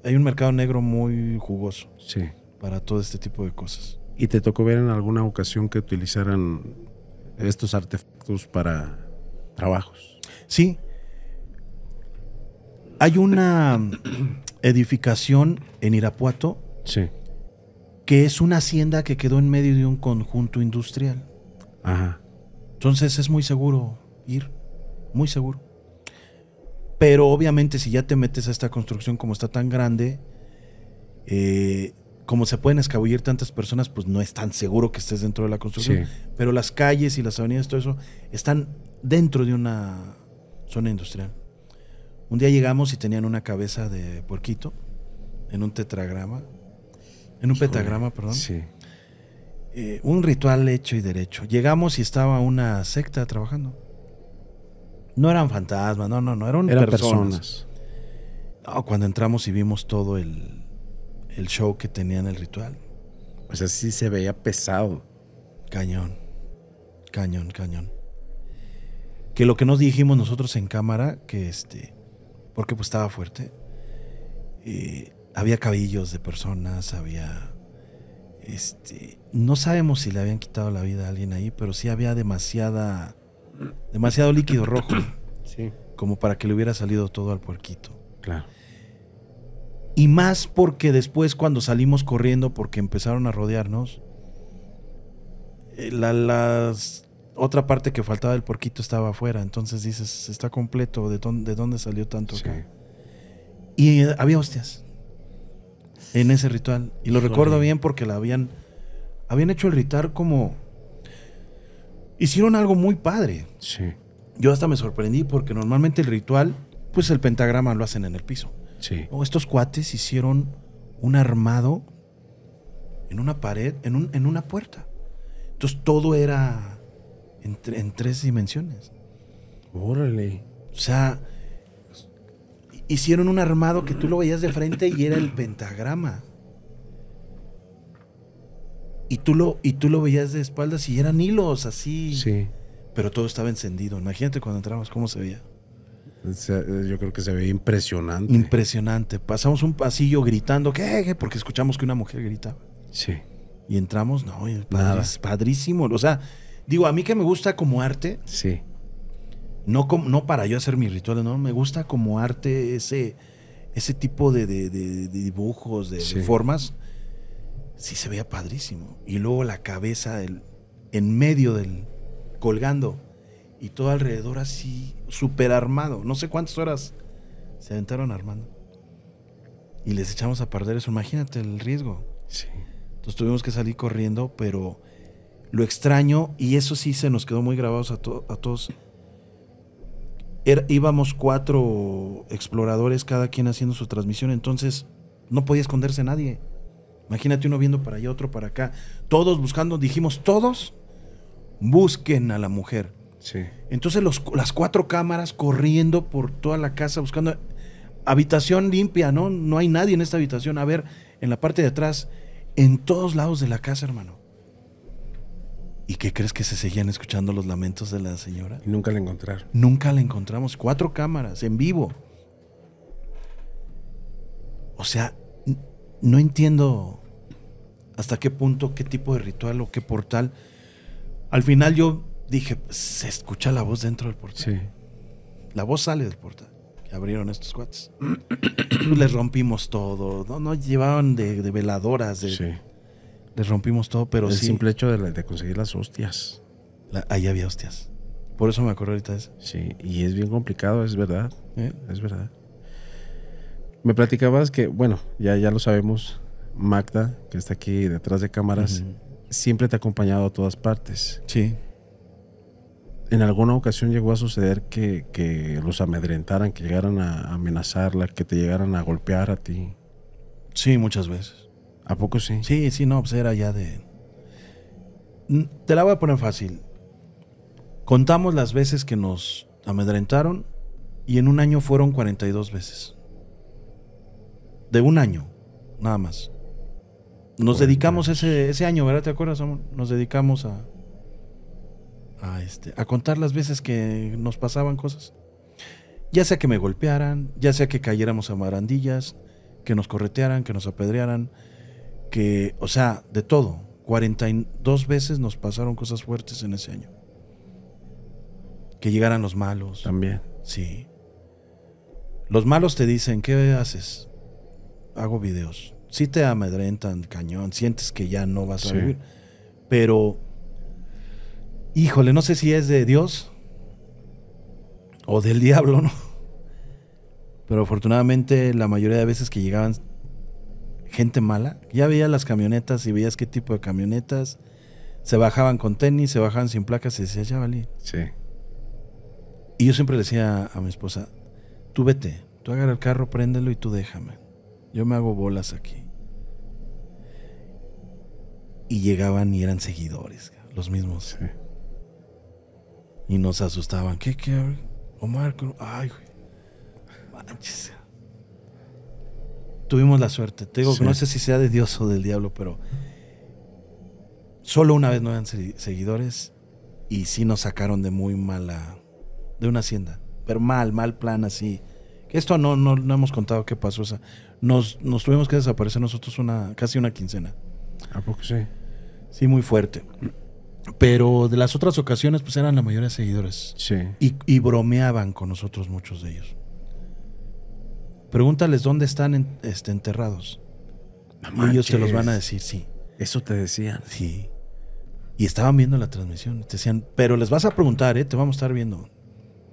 hay un mercado negro muy jugoso sí. para todo este tipo de cosas. ¿Y te tocó ver en alguna ocasión que utilizaran estos artefactos para trabajos? Sí. Hay una edificación en Irapuato. Sí. Que es una hacienda que quedó en medio de un conjunto industrial. Ajá. Entonces es muy seguro ir. Muy seguro. Pero obviamente, si ya te metes a esta construcción como está tan grande, eh, como se pueden escabullir tantas personas, pues no es tan seguro que estés dentro de la construcción. Pero las calles y las avenidas, todo eso, están dentro de una zona industrial. Un día llegamos y tenían una cabeza de puerquito en un tetragrama, en un petagrama, perdón. Sí. Eh, un ritual hecho y derecho. Llegamos y estaba una secta trabajando. No eran fantasmas, no, no, no, eran, personas. cuando entramos y vimos todo el, el show que tenían el ritual. Pues así se veía pesado. Cañón, cañón, cañón. Que lo que nos dijimos nosotros en cámara, que este, porque pues estaba fuerte. había cabellos de personas, había... Este, no sabemos si le habían quitado la vida a alguien ahí, pero sí había demasiada, demasiado líquido rojo. [coughs] Sí. Como para que le hubiera salido todo al puerquito. Claro. Y más porque después cuando salimos corriendo, porque empezaron a rodearnos, eh, las otra parte que faltaba del porquito estaba afuera. Entonces dices, está completo, ¿de dónde, salió tanto Y eh, había hostias en ese ritual. Y lo recuerdo bien porque la habían. Habían hecho el ritual como. Hicieron algo muy padre. Sí. Yo hasta me sorprendí porque normalmente el ritual, pues el pentagrama lo hacen en el piso. Sí. estos cuates hicieron un armado en una pared, en, en una puerta. Entonces todo era en, tres dimensiones. Órale. O sea, hicieron un armado que tú lo veías de frente y era el pentagrama. Y tú lo, y tú lo veías de espaldas y eran hilos así. Sí. Pero todo estaba encendido. Imagínate cuando entramos cómo se veía. Yo creo que se veía impresionante. Impresionante. Pasamos un pasillo gritando, ¿qué? Porque escuchamos que una mujer gritaba. Sí. Y entramos, no, es padrísimo. O sea, Digo, a mí que me gusta como arte. Sí. No, no para yo hacer mis rituales, no. Me gusta como arte ese, ese tipo de, dibujos, de, formas. Sí se veía padrísimo. Y luego la cabeza en medio del. colgando. Y todo alrededor así, súper armado. No sé cuántas horas se aventaron armando. Y les echamos a perder eso. Imagínate el riesgo. Sí. Entonces tuvimos que salir corriendo, pero lo extraño y eso sí se nos quedó muy grabados a, a todos. íbamos cuatro exploradores, cada quien haciendo su transmisión, entonces no podía esconderse nadie. Imagínate uno viendo para allá, otro para acá. Todos buscando, dijimos todos, busquen a la mujer. Sí. Entonces las cuatro cámaras corriendo por toda la casa buscando habitación limpia, ¿no? No hay nadie en esta habitación. A ver, en la parte de atrás, en todos lados de la casa, hermano. ¿Y qué crees que se seguían escuchando los lamentos de la señora? nunca la encontraron. Nunca la encontramos. Cuatro cámaras en vivo. O sea, no entiendo hasta qué punto, qué tipo de ritual o qué portal. Al final yo dije, se escucha la voz dentro del portal. Sí. La voz sale del portal. Que abrieron estos cuates. [clears throat] Les rompimos todo. No, no llevaban de, de veladoras, de, sí. Les rompimos todo, pero el simple hecho de, conseguir las hostias. ahí había hostias. Por eso me acuerdo ahorita de eso. Sí, y es bien complicado, es verdad. ¿Eh? Es verdad. Me platicabas que, bueno, ya, ya lo sabemos, Magda, que está aquí detrás de cámaras, siempre te ha acompañado a todas partes. Sí. ¿En alguna ocasión llegó a suceder que, que los amedrentaran, que llegaran a amenazarla, que te llegaran a golpear a ti? Sí, muchas veces. ¿A poco sí? Sí, sí, no, pues era ya de... Te la voy a poner fácil. Contamos las veces que nos amedrentaron y en un año fueron 42 veces. De un año, nada más. Nos dedicamos ese, año, ¿verdad? ¿Te acuerdas, amor? Nos dedicamos a, a, este, a contar las veces que nos pasaban cosas. Ya sea que me golpearan, ya sea que cayéramos a marandillas, que nos corretearan, que nos apedrearan, que, o sea, de todo. 42 veces nos pasaron cosas fuertes en ese año. Que llegaran los malos. También. Sí. Los malos te dicen, ¿qué haces? Hago videos. Sí te amedrentan, cañón, sientes que ya no vas a vivir. Pero, híjole, no sé si es de Dios o del [laughs] diablo, ¿no? Pero afortunadamente la mayoría de veces que llegaban gente mala. Ya veía las camionetas y veías qué tipo de camionetas. Se bajaban con tenis, se bajaban sin placas y decías, ya valí. Sí. Y yo siempre decía a mi esposa, tú vete, tú agarra el carro, préndelo y tú déjame. Yo me hago bolas aquí. Y llegaban y eran seguidores, los mismos. Sí. Y nos asustaban. ¿Qué, qué? Omar, ay, güey. Manches tuvimos la suerte. Te digo, que no sé si sea de Dios o del diablo, pero solo una vez no eran seguidores y sí nos sacaron de muy mala, de una hacienda, pero mal, mal plan así. Esto no, no, hemos contado qué pasó. nos, nos tuvimos que desaparecer nosotros una, casi una quincena. ¿A poco sí? Sí, muy fuerte. Pero de las otras ocasiones, pues eran la mayoría de seguidores. Sí. Y, y bromeaban con nosotros muchos de ellos. Pregúntales dónde están este, enterrados. ellos te los van a decir, sí. Eso te decían. Sí. Y estaban viendo la transmisión. Te decían, pero les vas a preguntar, ¿eh? Te vamos a estar viendo.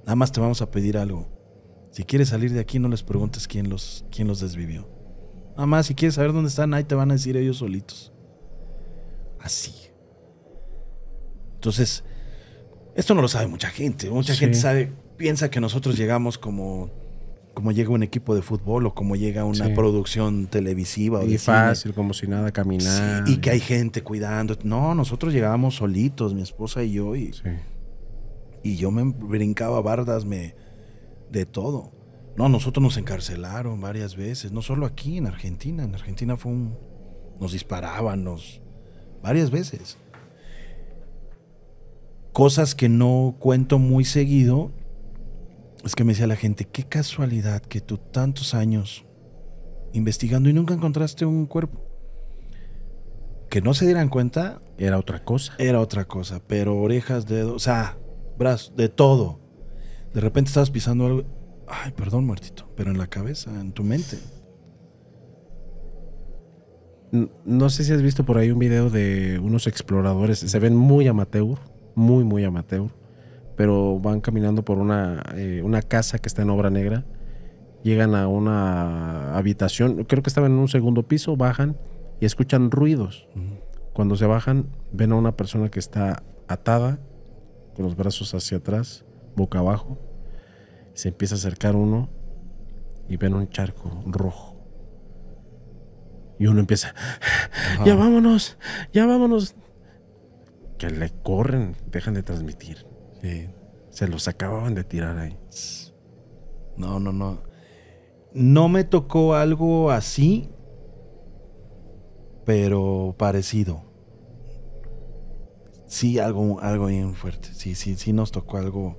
Nada más te vamos a pedir algo. Si quieres salir de aquí, no les preguntes quién los, quién los desvivió. Nada más, si quieres saber dónde están, ahí te van a decir ellos solitos. Así. Entonces, esto no lo sabe mucha gente. Mucha gente sabe, piensa que nosotros llegamos como como llega un equipo de fútbol o como llega una producción televisiva. O y fácil, como si nada, caminar. y que hay gente cuidando. No, nosotros llegábamos solitos, mi esposa y yo, y, sí. y yo me brincaba bardas me, de todo. No, nosotros nos encarcelaron varias veces, no solo aquí, en Argentina. En Argentina fue un... Nos disparaban, nos... Varias veces. Cosas que no cuento muy seguido, es que me decía la gente, qué casualidad que tú tantos años investigando y nunca encontraste un cuerpo. Que no se dieran cuenta. Era otra cosa. Era otra cosa, pero orejas, dedos, o sea, brazos, de todo. De repente estabas pisando algo. Ay, perdón, muertito, pero en la cabeza, en tu mente. No, sé si has visto por ahí un video de unos exploradores. Se ven muy amateur, muy, muy amateur pero van caminando por eh, una, casa que está en obra negra. Llegan a una habitación, creo que estaban en un segundo piso, bajan y escuchan ruidos. Cuando se bajan, ven a una persona que está atada, con los brazos hacia atrás, boca abajo. Se empieza a acercar uno y ven un charco rojo. Y uno empieza, ya vámonos, ya vámonos. Que le corren, dejan de transmitir se los acababan de tirar ahí. No, no, no. No me tocó algo así, pero parecido. Sí, algo, algo bien fuerte. Sí, sí, sí nos tocó algo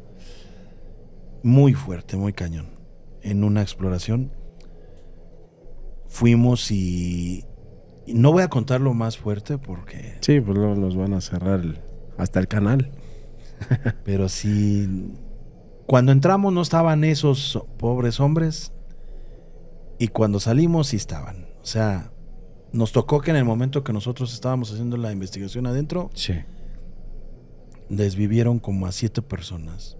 muy fuerte, muy cañón. En una exploración fuimos y, no voy a contar lo más fuerte porque... Sí, pues luego nos van a cerrar hasta el canal. [laughs] Pero sí, cuando entramos no estaban esos pobres hombres y cuando salimos sí estaban. O sea, nos tocó que en el momento que nosotros estábamos haciendo la investigación adentro, sí. desvivieron como a siete personas.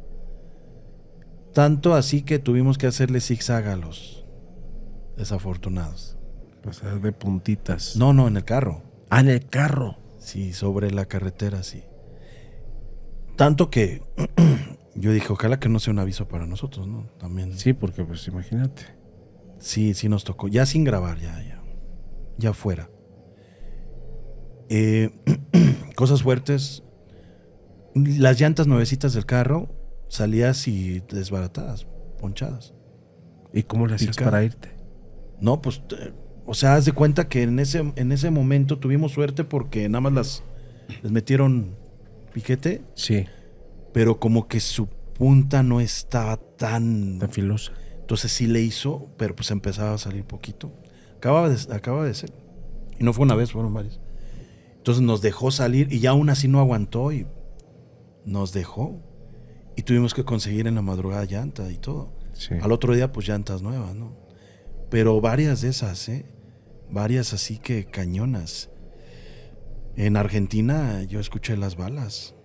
Tanto así que tuvimos que hacerle zigzag a los desafortunados. O de puntitas. No, no, en el carro. Ah, en el carro. Sí, sobre la carretera, sí. Tanto que [clears throat] yo dije, ojalá que no sea un aviso para nosotros, ¿no? También. Sí, porque pues imagínate. Sí, sí nos tocó. Ya sin grabar, ya, ya. Ya fuera. Eh, [clears throat] cosas fuertes. Las llantas nuevecitas del carro salías y desbaratadas, ponchadas. ¿Y cómo las hacías para irte? No, pues, o sea, haz de cuenta que en ese, en ese momento tuvimos suerte porque nada más las les metieron piquete. Sí. Pero como que su punta no estaba tan... Tan Entonces sí le hizo, pero pues empezaba a salir poquito. Acaba de, acaba de ser. Y no fue una vez, fueron varias. Entonces nos dejó salir y ya aún así no aguantó y nos dejó. Y tuvimos que conseguir en la madrugada llanta y todo. Al otro día pues llantas nuevas, ¿no? Pero varias de esas, ¿eh? Varias así que cañonas. En Argentina yo escuché las balas.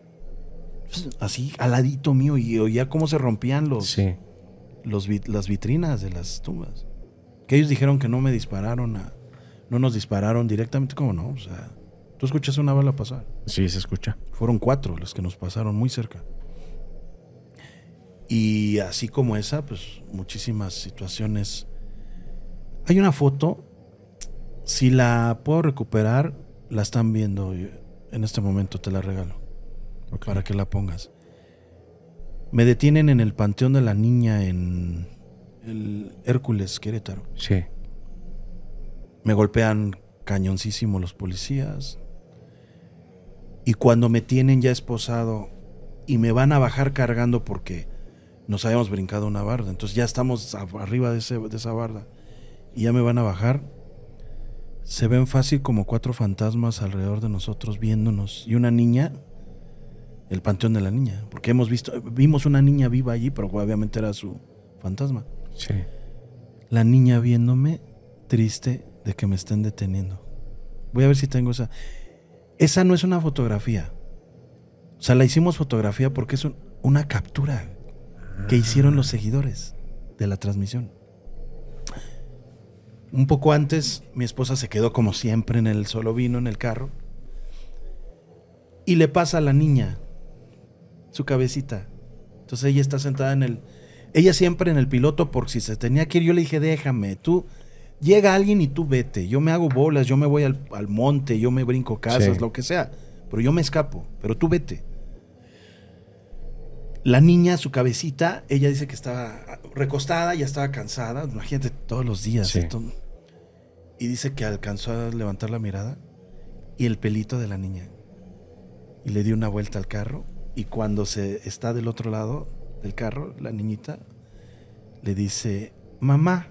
Pues, así, al ladito mío, y oía cómo se rompían los, las vitrinas de las tumbas. Que ellos dijeron que no me dispararon, no nos dispararon directamente, ¿cómo no? O sea, tú escuchas una bala pasar. Sí, se escucha. Fueron cuatro los que nos pasaron muy cerca. Y así como esa, pues muchísimas situaciones. Hay una foto, si la puedo recuperar, la están viendo en este momento, te la regalo. Para que la pongas. Me detienen en el Panteón de la Niña en el Hércules, Querétaro. Sí. Me golpean cañoncísimo los policías. Y cuando me tienen ya esposado y me van a bajar cargando porque nos habíamos brincado una barda. Entonces ya estamos arriba de, de esa barda. Y ya me van a bajar se ven fácil como cuatro fantasmas alrededor de nosotros viéndonos. Y una niña, el panteón de la niña. Porque hemos visto, vimos una niña viva allí, pero obviamente era su fantasma. Sí. La niña viéndome triste de que me estén deteniendo. Voy a ver si tengo esa. Esa no es una fotografía. O sea, la hicimos fotografía porque es una captura que hicieron los ah. seguidores de la transmisión. Un poco antes, mi esposa se quedó como siempre en el solo vino, en el carro. Y le pasa a la niña su cabecita. Entonces ella está sentada en el... Ella siempre en el piloto por si se tenía que ir. Yo le dije, déjame, tú... Llega alguien y tú vete. Yo me hago bolas, yo me voy al, monte, yo me brinco casas, lo que sea. Pero yo me escapo, pero tú vete. La niña, su cabecita, ella dice que estaba recostada, ya estaba cansada. Imagínate todos los días. Y dice que alcanzó a levantar la mirada y el pelito de la niña. Y le dio una vuelta al carro. Y cuando se está del otro lado del carro, la niñita le dice, mamá,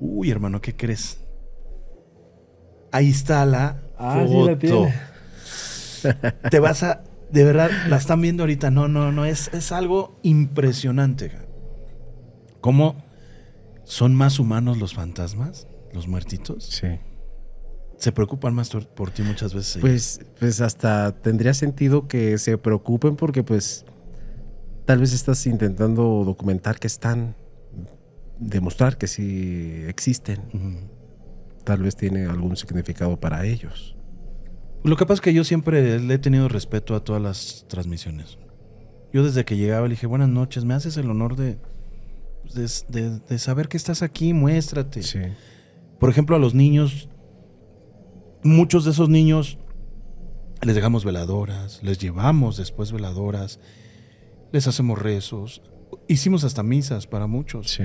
uy hermano, ¿qué crees? Ahí está la ah, foto. [laughs] Te vas a, de verdad, la están viendo ahorita. No, no, no, es, es algo impresionante. ¿Cómo son más humanos los fantasmas? los muertitos, sí. se preocupan más por ti muchas veces. Pues, pues hasta tendría sentido que se preocupen porque pues tal vez estás intentando documentar que están, demostrar que sí existen. Tal vez tiene algún significado para ellos. Lo que pasa es que yo siempre le he tenido respeto a todas las transmisiones. Yo desde que llegaba le dije, buenas noches, me haces el honor de, de, de saber que estás aquí, muéstrate. Sí. Por ejemplo, a los niños, muchos de esos niños les dejamos veladoras, les llevamos después veladoras, les hacemos rezos, hicimos hasta misas para muchos. Sí.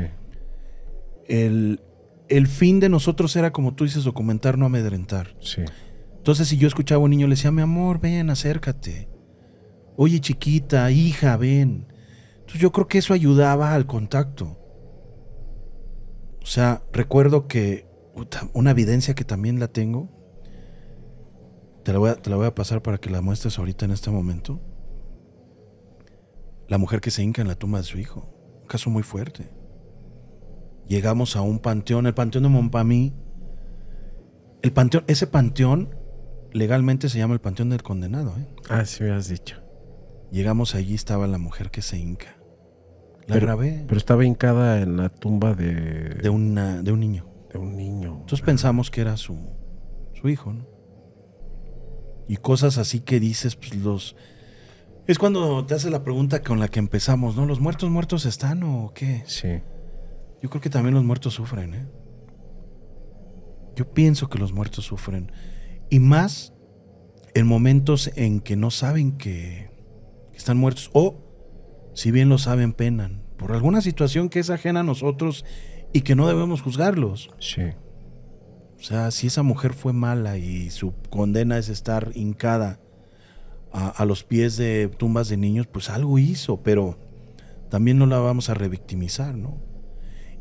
El, fin de nosotros era, como tú dices, documentar, no amedrentar. Sí. Entonces, si yo escuchaba a un niño, le decía, mi amor, ven, acércate. Oye, chiquita, hija, ven. Entonces, yo creo que eso ayudaba al contacto. O sea, recuerdo que una evidencia que también la tengo. Te la, voy a, pasar para que la muestres ahorita en este momento. La mujer que se hinca en la tumba de su hijo. Un caso muy fuerte. Llegamos a un panteón, el panteón de Montpamí. El panteón, ese panteón legalmente se llama el panteón del condenado. ¿eh? Ah, sí, me has dicho. Llegamos allí, estaba la mujer que se hinca. La grabé. Pero estaba hincada en la tumba de. De, una, de un niño un niño. Entonces pensamos que era su, su hijo, ¿no? Y cosas así que dices, pues los... Es cuando te haces la pregunta con la que empezamos, ¿no? ¿Los muertos muertos están o qué? Sí. Yo creo que también los muertos sufren, ¿eh? Yo pienso que los muertos sufren. Y más en momentos en que no saben que están muertos. O, si bien lo saben, penan. Por alguna situación que es ajena a nosotros y que no debemos juzgarlos. Sí. O sea, si esa mujer fue mala y su condena es estar hincada a, los pies de tumbas de niños, pues algo hizo, pero también no la vamos a revictimizar, ¿no?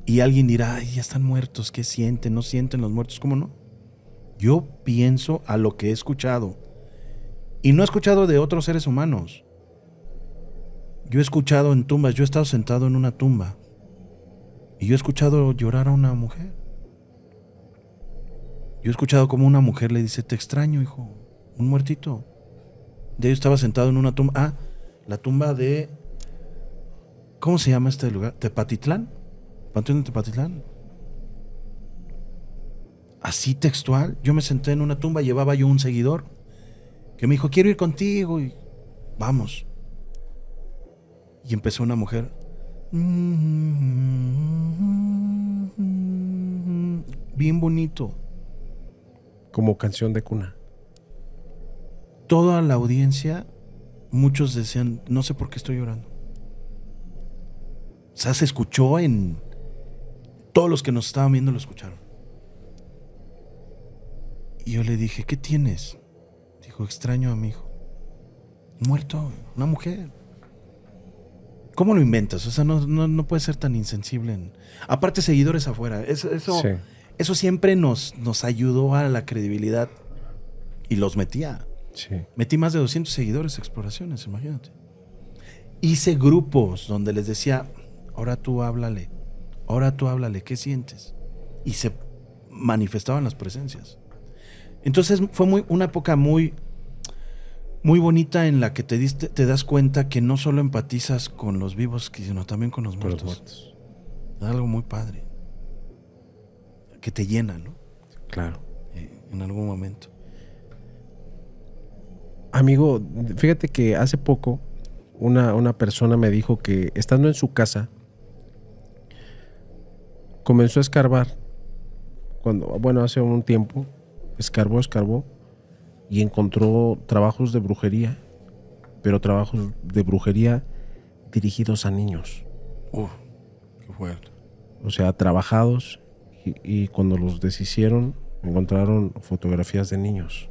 Y alguien dirá, ay, ya están muertos, ¿qué sienten? ¿No sienten los muertos? ¿Cómo no? Yo pienso a lo que he escuchado. Y no he escuchado de otros seres humanos. Yo he escuchado en tumbas, yo he estado sentado en una tumba y yo he escuchado llorar a una mujer. Yo he escuchado como una mujer le dice, te extraño, hijo, un muertito. De yo estaba sentado en una tumba. Ah, la tumba de... ¿Cómo se llama este lugar? Tepatitlán. Panteón de Tepatitlán. Así textual. Yo me senté en una tumba, llevaba yo un seguidor que me dijo, quiero ir contigo y vamos. Y empezó una mujer, Mm-hmm. Bien bonito. Como canción de cuna. Toda la audiencia, muchos decían, no sé por qué estoy llorando. O sea, se escuchó en... Todos los que nos estaban viendo lo escucharon. Y yo le dije, ¿qué tienes? Dijo, extraño a mi hijo. Muerto, una mujer. ¿Cómo lo inventas? O sea, no, no, puedes ser tan insensible. Aparte, seguidores afuera. Eso, eso, siempre nos, nos ayudó a la credibilidad y los metía. Metí más de 200 seguidores a exploraciones, imagínate. Hice grupos donde les decía, ahora tú háblale, ahora tú háblale, ¿qué sientes? Y se manifestaban las presencias. Entonces fue muy, una época muy muy bonita en la que te, diste, te das cuenta que no solo empatizas con los vivos, sino también con los muertos. algo muy padre. Que te llena, ¿no? Claro. Eh, en algún momento. Amigo, fíjate que hace poco una, una persona me dijo que estando en su casa, comenzó a escarbar. Cuando, bueno, hace un tiempo, escarbó, escarbó y encontró trabajos de brujería, pero trabajos de brujería dirigidos a niños. Uf, qué fuerte. O sea, trabajados y, cuando los deshicieron encontraron fotografías de niños.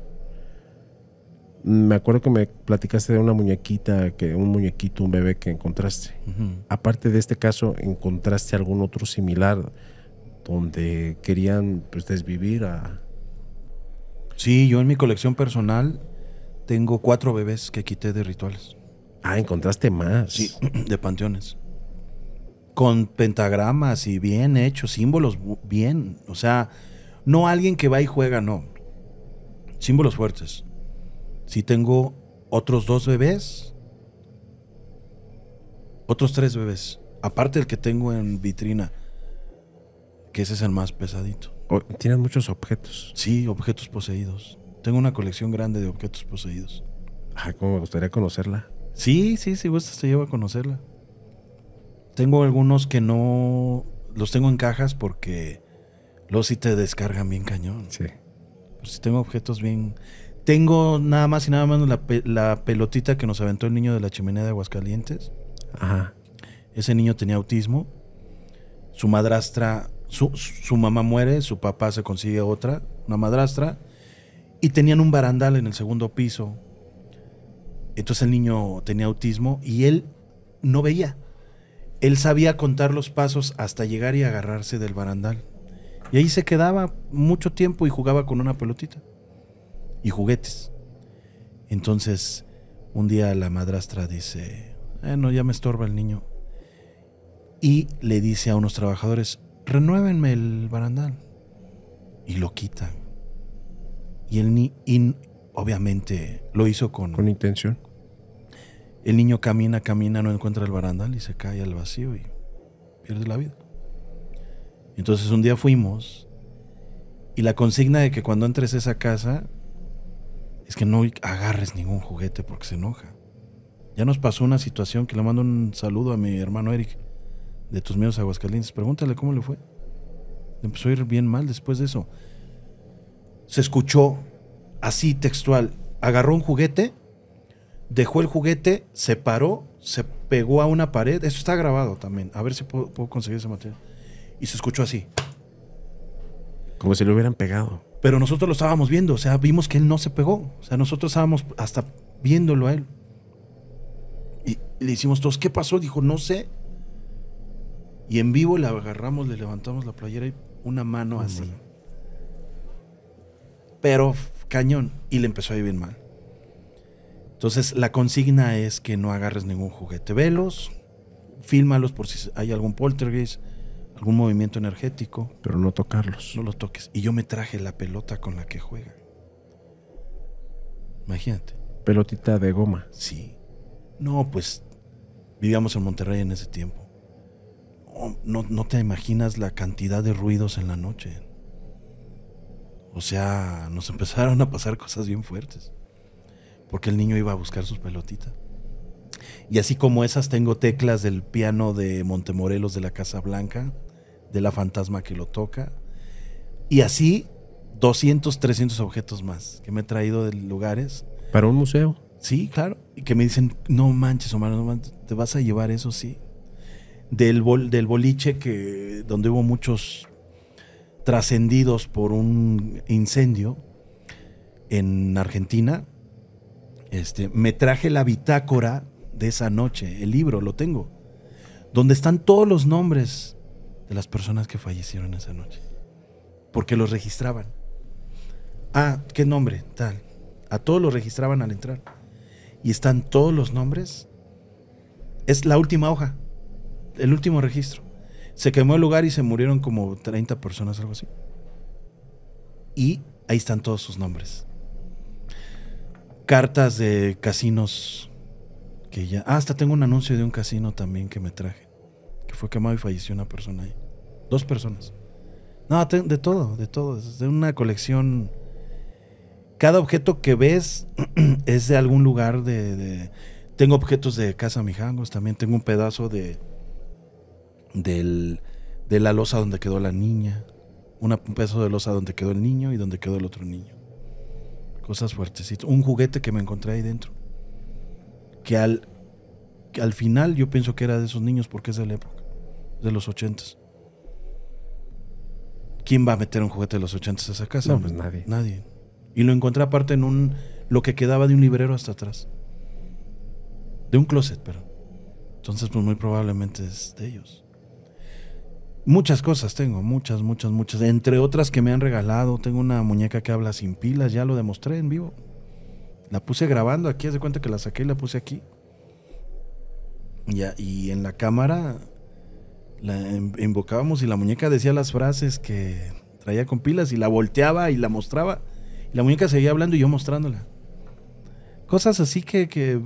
Me acuerdo que me platicaste de una muñequita, que un muñequito, un bebé que encontraste. Aparte de este caso, ¿encontraste algún otro similar donde querían ustedes desvivir a, Sí, yo en mi colección personal tengo cuatro bebés que quité de rituales. Ah, encontraste más. Sí, [clears throat] de panteones. Con pentagramas y bien hechos, símbolos bien. O sea, no alguien que va y juega, no. Símbolos fuertes. Sí tengo otros dos bebés. Otros tres bebés. Aparte el que tengo en vitrina. Que ese es el más pesadito. Tienes muchos objetos. Sí, objetos poseídos. Tengo una colección grande de objetos poseídos. Ah, cómo me gustaría conocerla. Sí, sí, sí, gustas te llevo a conocerla. Tengo algunos que no los tengo en cajas porque los si te descargan bien cañón. Sí. Pero si tengo objetos bien. Tengo nada más y nada menos la, la pelotita que nos aventó el niño de la chimenea de Aguascalientes. Ajá. Ese niño tenía autismo. Su madrastra su, mamá muere, su papá se consigue otra, una madrastra, y tenían un barandal en el segundo piso. Entonces el niño tenía autismo y él no veía. Él sabía contar los pasos hasta llegar y agarrarse del barandal. Y ahí se quedaba mucho tiempo y jugaba con una pelotita y juguetes. Entonces, un día la madrastra dice, eh, no, ya me estorba el niño. Y le dice a unos trabajadores, renuévenme el barandal. Y lo quitan. Y el ni obviamente lo hizo con... Con intención. El niño camina, camina, no encuentra el barandal y se cae al vacío y pierde la vida. Entonces un día fuimos y la consigna de que cuando entres a esa casa es que no agarres ningún juguete porque se enoja. Ya nos pasó una situación que le mando un saludo a mi hermano Eric de tus miedos Aguascalientes, pregúntale cómo le fue. Le empezó a ir bien mal después de eso. Se escuchó así textual. Agarró un juguete, dejó el juguete, se paró, se pegó a una pared. eso está grabado también. A ver si puedo, conseguir ese material. Y se escuchó así. Como si le hubieran pegado. Pero nosotros lo estábamos viendo. O sea, vimos que él no se pegó. O sea, nosotros estábamos hasta viéndolo a él. Y le hicimos todos, ¿qué pasó? Dijo, no sé. Y en vivo le agarramos, le levantamos la playera y una mano así. Pero cañón. Y le empezó a ir bien mal. Entonces la consigna es que no agarres ningún juguete. Velos, fílmalos por si hay algún poltergeist, algún movimiento energético. Pero no tocarlos. No los toques. Y yo me traje la pelota con la que juega. Imagínate. Pelotita de goma. Sí. No, pues vivíamos en Monterrey en ese tiempo. Oh, no, te imaginas la cantidad de ruidos en la noche. O sea, nos [laughs] empezaron a pasar cosas bien fuertes. Porque el niño iba a buscar sus pelotitas. Y así como esas, tengo teclas del piano de Montemorelos de la Casa Blanca, de la fantasma que lo toca. Y así 200, 300 objetos más que me he traído de lugares. ¿Para un museo? Sí, claro. Y que me dicen, no manches, Omar, no te vas a llevar eso, sí del, del boliche que, donde hubo muchos trascendidos por un incendio en Argentina. Este, me traje la bitácora de esa noche, el libro, lo tengo, donde están todos los nombres de las personas que fallecieron esa noche, porque los registraban. Ah, ¿qué nombre? Tal. A todos los registraban al entrar. Y están todos los nombres. Es la última hoja el último registro. Se quemó el lugar y se murieron como 30 personas, algo así. Y ahí están todos sus nombres. Cartas de casinos que ya... Ah, hasta tengo un anuncio de un casino también que me traje. Que fue quemado y falleció una persona ahí. Dos personas. No, de todo, de todo. Es de una colección. Cada objeto que ves [clears throat] es de algún lugar de... Tengo objetos de Casa Mijangos, también tengo un pedazo de del, de la losa donde quedó la niña, un peso de losa donde quedó el niño y donde quedó el otro niño. Cosas fuertecitas. Un juguete que me encontré ahí dentro. Que al, al final yo pienso que era de esos niños porque es de la época, de los ochentas. ¿Quién va a meter un juguete de los ochentas a esa casa? pues nadie. Nadie. Y lo encontré aparte en un. lo que quedaba de un librero hasta atrás. De un closet, pero. Entonces, pues muy probablemente es de ellos. Muchas cosas tengo, muchas, muchas, muchas. Entre otras que me han regalado, tengo una muñeca que habla sin pilas, ya lo demostré en vivo. La puse grabando aquí, haz de cuenta que la saqué y la puse aquí. y en la cámara la invocábamos y la muñeca decía las frases que traía con pilas y la volteaba y la mostraba. Y la muñeca seguía hablando y yo mostrándola. Cosas así que, que...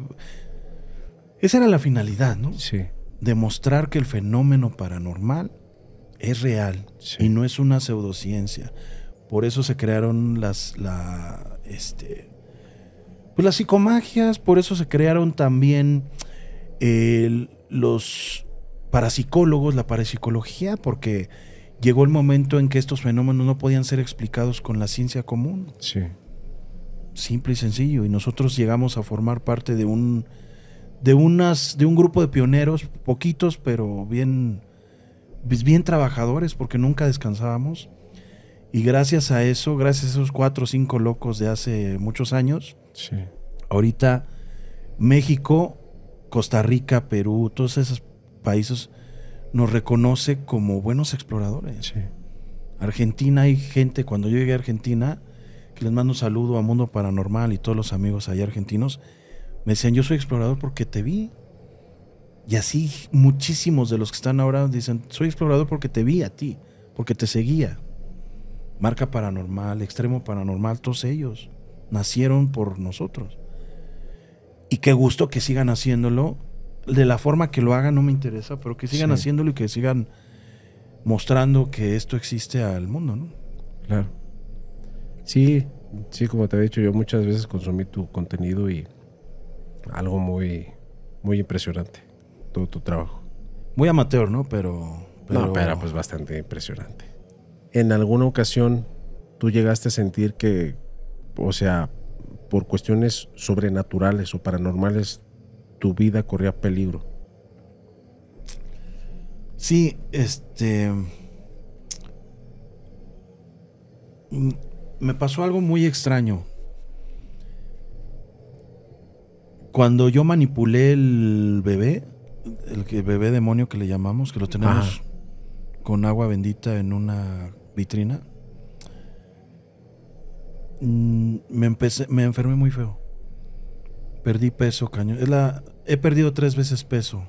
Esa era la finalidad, ¿no? Sí. Demostrar que el fenómeno paranormal es real y no es una pseudociencia. Por eso se crearon las, la, este, pues las psicomagias, por eso se crearon también los parapsicólogos, la parapsicología, porque llegó el momento en que estos fenómenos no podían ser explicados con la ciencia común. Simple y sencillo. Y nosotros llegamos a formar parte de un, de unas, de un grupo de pioneros, poquitos, pero bien pues, bien trabajadores porque nunca descansábamos. Y gracias a eso, gracias a esos cuatro o cinco locos de hace muchos años, ahorita México, Costa Rica, Perú, todos esos países nos reconoce como buenos exploradores. Argentina hay gente, cuando yo llegué a Argentina, que les mando un saludo a Mundo Paranormal y todos los amigos allá argentinos, me decían, yo soy explorador porque te vi. Y así muchísimos de los que están ahora dicen, soy explorador porque te vi a ti, porque te seguía. Marca paranormal, extremo paranormal, todos ellos nacieron por nosotros. Y qué gusto que sigan haciéndolo. De la forma que lo hagan no me interesa, pero que sigan haciéndolo y que sigan mostrando que esto existe al mundo, ¿no? Claro. Sí, sí, como te he dicho, yo muchas veces consumí tu contenido y algo muy, muy impresionante todo tu trabajo. Muy amateur, ¿no? Pero, pero... No, pero pues bastante impresionante. ¿En alguna ocasión tú llegaste a sentir que, o sea, por cuestiones sobrenaturales o paranormales, tu vida corría peligro? Sí, este... Mm, me pasó algo muy extraño. Cuando yo manipulé el bebé, el, bebé demonio que le llamamos, que lo tenemos con agua bendita en una vitrina, mm, me, empecé, me enfermé muy feo. Perdí peso, cañón. la, he perdido tres veces peso.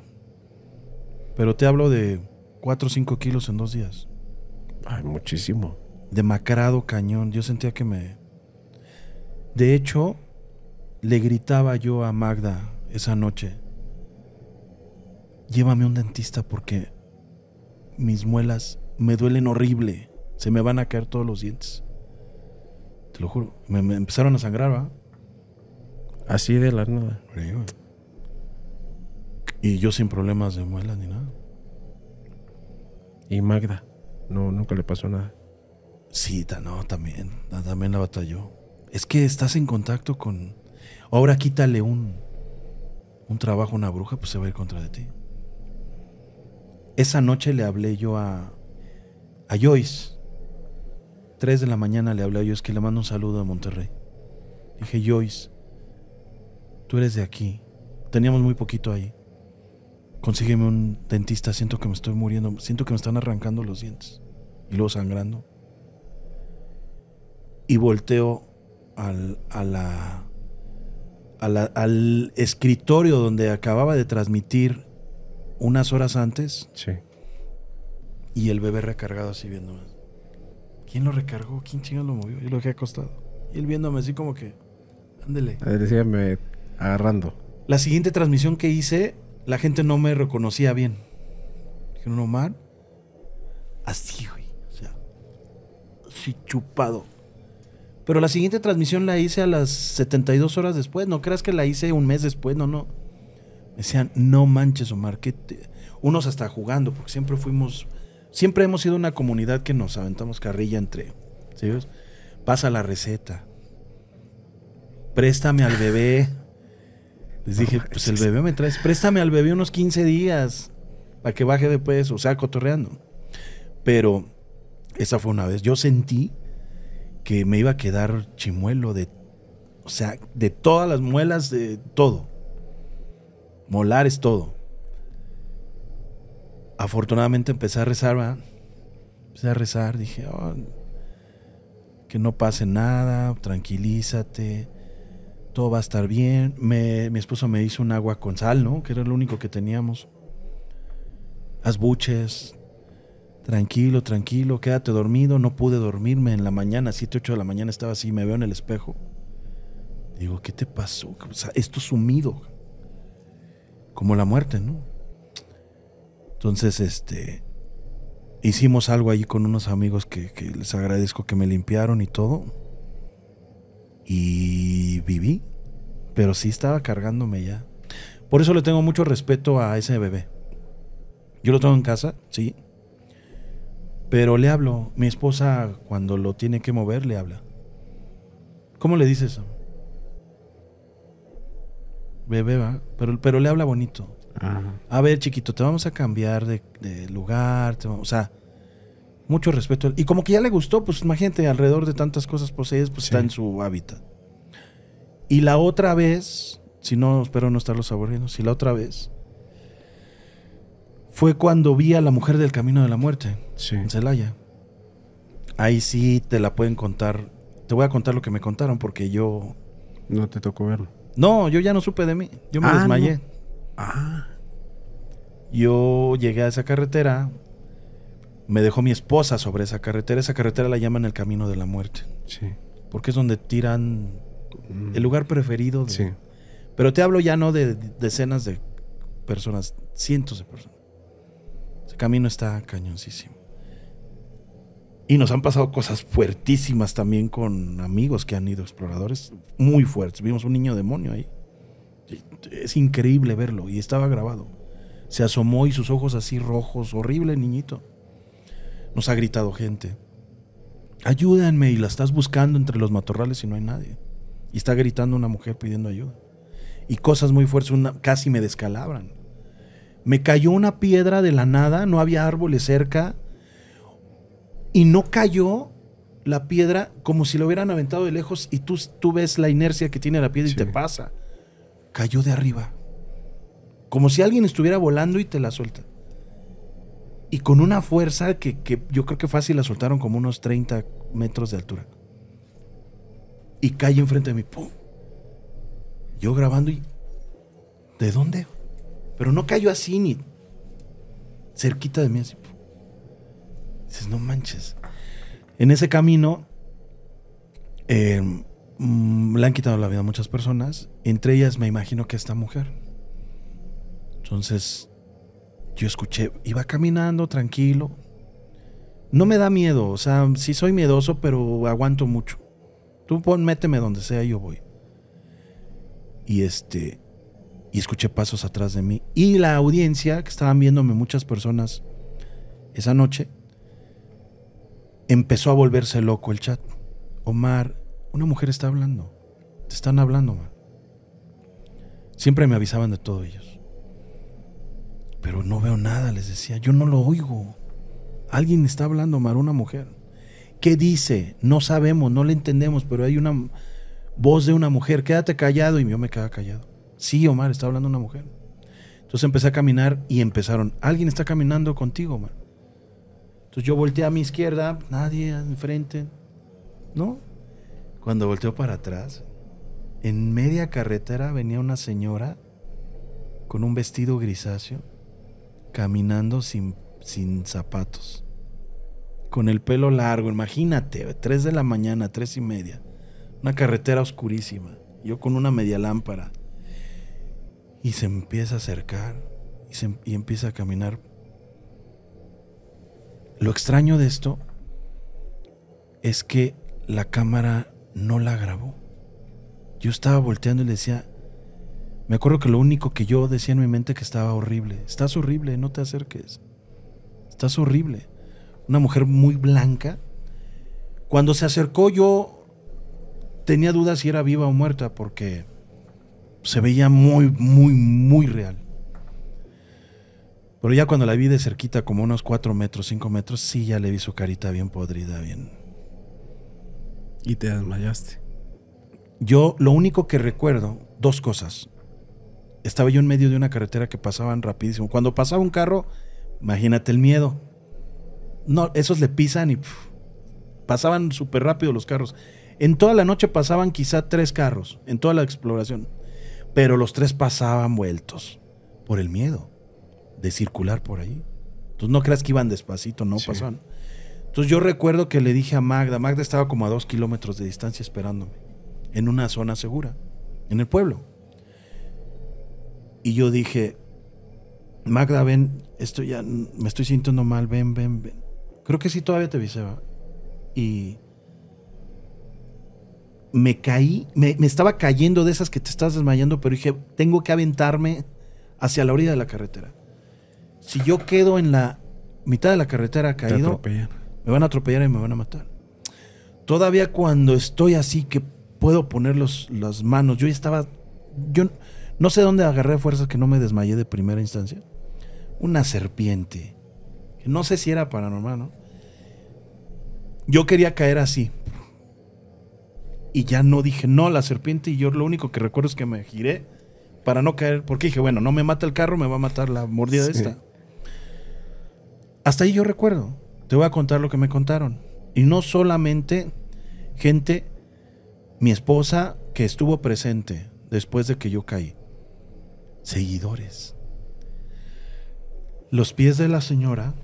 Pero te hablo de Cuatro o cinco kilos en dos días. Ay, muchísimo. Demacrado, cañón. Yo sentía que me. De hecho, le gritaba yo a Magda esa noche llévame a un dentista porque mis muelas me duelen horrible, se me van a caer todos los dientes. Te lo juro, me, empezaron a sangrar, ¿va? Así de la nada. Y yo sin problemas de muelas ni nada. Y Magda, no, nunca le pasó nada. Sí, no, también, también la batalló. Es que estás en contacto con... Ahora quítale un, un trabajo a una bruja, pues se va a ir contra de ti. Esa noche le hablé yo a, Joyce. Tres de la mañana le hablé a Joyce que le mando un saludo a Monterrey. Dije, Joyce, tú eres de aquí. Teníamos muy poquito ahí. Consígueme un dentista, siento que me estoy muriendo, siento que me están arrancando los dientes y luego sangrando. Y volteo al, a al escritorio donde acababa de transmitir unas horas antes. Sí. Y el bebé recargado así viéndome. ¿Quién lo recargó? ¿Quién chingón lo movió? Yo lo ha acostado. Y él viéndome así como que, ándele. me agarrando. La siguiente transmisión que hice, la gente no me reconocía bien. Dijeron, Omar, así, güey. O sea, Sí, chupado. Pero la siguiente transmisión la hice a las 72 horas después. No creas que la hice un mes después, no, no. Decían, no manches, Omar, que unos hasta jugando, porque siempre fuimos, siempre hemos sido una comunidad que nos aventamos carrilla entre, ¿sí Pasa la receta, préstame al bebé. Les dije, pues el bebé me traes, préstame al bebé unos 15 días para que baje de peso, o sea, cotorreando. Pero esa fue una vez. Yo sentí que me iba a quedar chimuelo de, o sea, de todas las muelas, de todo. Molar es todo. Afortunadamente empecé a rezar, ¿verdad? empecé a rezar, dije, ah, que no pase nada, tranquilízate, todo va a estar bien. Me, mi esposo me hizo un agua con sal, ¿no? Que era lo único que teníamos. Haz buches, tranquilo, tranquilo, quédate dormido. No pude dormirme en la mañana, 7, 8 de la mañana estaba así, me veo en el espejo. Digo, ¿qué te pasó? O sea, esto sumido como la muerte, ¿no? Entonces, este, hicimos algo allí con unos amigos que, les agradezco que me limpiaron y todo. Y viví, pero sí estaba cargándome ya. Por eso le tengo mucho respeto a ese bebé. Yo lo tengo en casa, sí. Pero le hablo. Mi esposa, cuando lo tiene que mover, le habla. ¿Cómo le dices? bebé, ¿va? Pero, pero le habla bonito. A ver, chiquito, te vamos a cambiar de, lugar, o sea, mucho respeto. Y como que ya le gustó, pues imagínate, alrededor de tantas cosas poseídas, pues está en su hábitat. Y la otra vez, si no, espero no los aburriendo, si la otra vez fue cuando vi a la mujer del camino de la muerte en Celaya. Ahí sí te la pueden contar. Te voy a contar lo que me contaron porque yo. No te tocó verlo. No, yo ya no supe de mí. Yo me ah, desmayé. Ah. Yo llegué a esa carretera. Me dejó mi esposa sobre esa carretera. Esa carretera la llaman el camino de la muerte. Sí. Porque es donde tiran mm. el lugar preferido. De... sí. Pero te hablo ya no de decenas de personas, cientos de personas. Ese camino está cañoncísimo. Y nos han pasado cosas fuertísimas también con amigos que han ido exploradores, muy fuertes. Vimos un niño demonio ahí. Es increíble verlo y estaba grabado. Se asomó y sus ojos así rojos, horrible niñito. Nos ha gritado gente. Ayúdenme y la estás buscando entre los matorrales y no hay nadie. Y está gritando una mujer pidiendo ayuda. Y cosas muy fuertes, una, casi me descalabran. Me cayó una piedra de la nada, no había árboles cerca y no cayó la piedra como si lo hubieran aventado de lejos y tú, tú ves la inercia que tiene la piedra y te pasa. Cayó de arriba. Como si alguien estuviera volando y te la suelta. Y con una fuerza que, yo creo que fácil la soltaron como unos 30 metros de altura. Y cae enfrente de mí. Yo grabando y... ¿De dónde? Pero no cayó así ni... Cerquita de mí así. Dices, no manches. En ese camino em, mm, le han quitado la vida a muchas personas. Entre ellas me imagino que esta mujer. Entonces yo escuché, iba caminando tranquilo. No me da miedo, o sea, sí soy miedoso, pero aguanto mucho. Tú pon, méteme donde sea, yo voy. Y este, y escuché pasos atrás de mí. Y la audiencia, que estaban viéndome muchas personas esa noche, empezó a volverse loco el chat. Omar, una mujer está hablando. Te están hablando, Omar. Siempre me avisaban de todo ellos. Pero no veo nada, les decía. Yo no lo oigo. Alguien está hablando, Omar, una mujer. ¿Qué dice? No sabemos, no le entendemos, pero hay una voz de una mujer. Quédate callado y yo me quedaba callado. Sí, Omar, está hablando una mujer. Entonces empecé a caminar y empezaron. Alguien está caminando contigo, Omar. Entonces yo volteé a mi izquierda, nadie enfrente, ¿no? Cuando volteó para atrás, en media carretera venía una señora con un vestido grisáceo, caminando sin, zapatos, con el pelo largo, imagínate, tres de la mañana, tres y media, una carretera oscurísima, yo con una media lámpara, y se empieza a acercar y, y empieza a caminar lo extraño de esto es que la cámara no la grabó. Yo estaba volteando y le decía, me acuerdo que lo único que yo decía en mi mente que estaba horrible, estás horrible, no te acerques, estás horrible. Una mujer muy blanca. Cuando se acercó yo tenía dudas si era viva o muerta porque se veía muy, muy, muy real. Pero ya cuando la vi de cerquita, como unos 4 metros, 5 metros, sí ya le vi su carita bien podrida, bien. ¿Y te desmayaste? Yo lo único que recuerdo, dos cosas. Estaba yo en medio de una carretera que pasaban rapidísimo. Cuando pasaba un carro, imagínate el miedo. No, esos le pisan y pasaban súper rápido los carros. En toda la noche pasaban quizá tres carros, en toda la exploración. Pero los tres pasaban vueltos por el miedo de circular por ahí. Entonces no creas que iban despacito, no pasaban. Entonces yo recuerdo que le dije a Magda, Magda estaba como a dos kilómetros de distancia esperándome, en una zona segura, en el pueblo. Y yo dije, Magda, ven, ya me estoy sintiendo mal, ven, ven, ven. Creo que sí todavía te viseba. Y me caí, me, me, estaba cayendo de esas que te estás desmayando, pero dije, tengo que aventarme hacia la orilla de la carretera si yo quedo en la mitad de la carretera caído, me van a atropellar y me van a matar. Todavía cuando estoy así que puedo poner las manos, yo estaba, yo no sé dónde agarré fuerzas que no me desmayé de primera instancia. Una serpiente, no sé si era paranormal, ¿no? Yo quería caer así. Y ya no dije, no, la serpiente. Y yo lo único que recuerdo es que me giré para no caer. Porque dije, bueno, no me mata el carro, me va a matar la mordida de esta. Hasta ahí yo recuerdo. Te voy a contar lo que me contaron. Y no solamente gente, mi esposa que estuvo presente después de que yo caí. Seguidores. Los pies de la señora,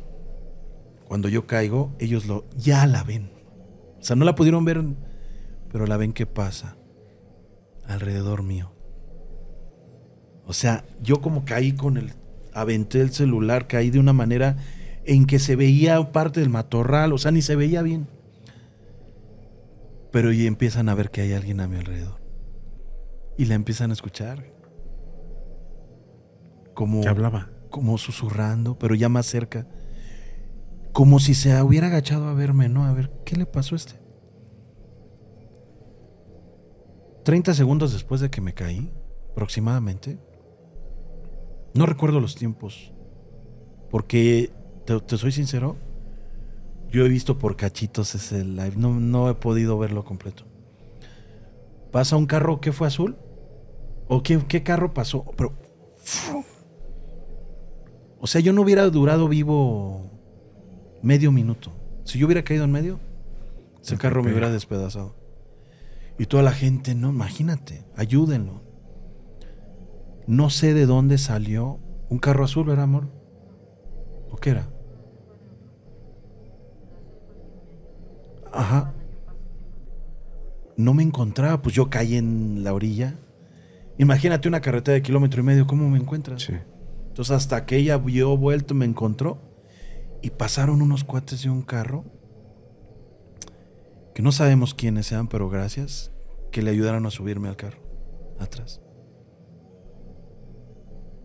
cuando yo caigo, ellos lo ya la ven. O sea, no la pudieron ver, pero la ven que pasa alrededor mío. O sea, yo como caí con el aventé el celular, caí de una manera en que se veía parte del matorral, o sea, ni se veía bien. Pero y empiezan a ver que hay alguien a mi alrededor. Y la empiezan a escuchar. Como, ¿Qué hablaba? Como susurrando, pero ya más cerca. Como si se hubiera agachado a verme, ¿no? A ver, ¿qué le pasó a este? 30 segundos después de que me caí, aproximadamente. No recuerdo los tiempos, porque te, soy sincero, yo he visto por cachitos ese live, no, he podido verlo completo. Pasa un carro que fue azul, o qué, qué carro pasó, pero... O sea, yo no hubiera durado vivo medio minuto. Si yo hubiera caído en medio, ese carro me hubiera despedazado. Y toda la gente, no, imagínate, ayúdenlo. No sé de dónde salió un carro azul, ¿verdad, amor? ¿O qué era? Ajá. No me encontraba, pues yo caí en la orilla. Imagínate una carretera de kilómetro y medio, ¿cómo me encuentras? Sí. Entonces hasta que ella vio vuelto me encontró y pasaron unos cuates de un carro que no sabemos quiénes sean, pero gracias que le ayudaron a subirme al carro atrás.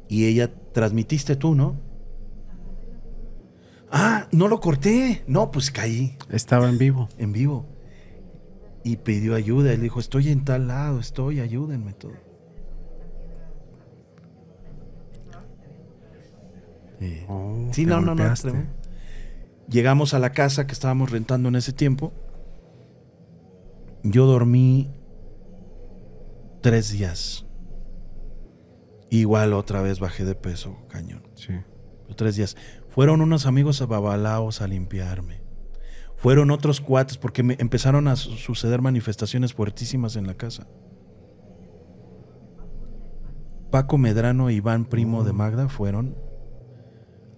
Y ella transmitiste tú, ¿no? Ah, no lo corté. No, pues caí. Estaba en vivo. En vivo. Y pidió ayuda. Él dijo, estoy en tal lado, estoy, ayúdenme todo. Sí, oh, no, no, no, Llegamos a la casa que estábamos rentando en ese tiempo. Yo dormí tres días. Igual otra vez bajé de peso, cañón. Sí. tres días fueron unos amigos ababalaos a limpiarme. Fueron otros cuates porque me empezaron a suceder manifestaciones fuertísimas en la casa. Paco Medrano e Iván Primo de Magda fueron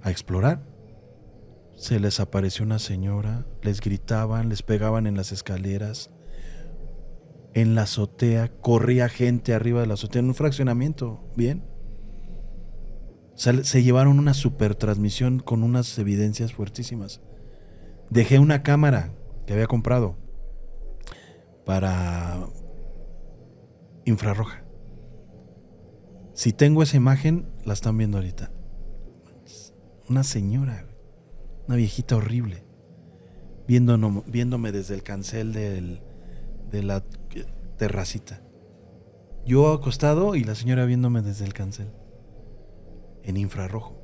a explorar. Se les apareció una señora, les gritaban, les pegaban en las escaleras, en la azotea, corría gente arriba de la azotea, en un fraccionamiento, bien se llevaron una super transmisión con unas evidencias fuertísimas. Dejé una cámara que había comprado para infrarroja. Si tengo esa imagen, la están viendo ahorita. Una señora, una viejita horrible, viéndome, desde el cancel de la terracita. Yo acostado y la señora viéndome desde el cancel en infrarrojo.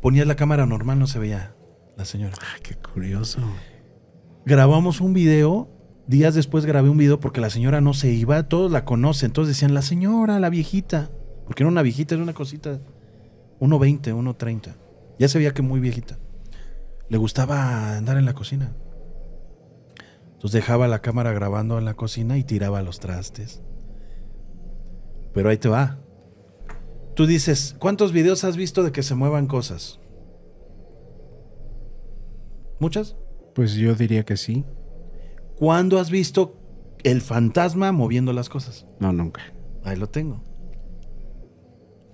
Ponías la cámara normal, no se veía la señora. Ah, qué curioso. Grabamos un video. Días después grabé un video porque la señora no se iba, todos la conocen. Entonces decían, la señora, la viejita. Porque era una viejita, era una cosita. 1.20, 1.30. Ya se veía que muy viejita. Le gustaba andar en la cocina. Entonces dejaba la cámara grabando en la cocina y tiraba los trastes. Pero ahí te va. Tú dices, ¿cuántos videos has visto de que se muevan cosas? ¿Muchas? Pues yo diría que sí. ¿Cuándo has visto el fantasma moviendo las cosas? No, nunca. Ahí lo tengo.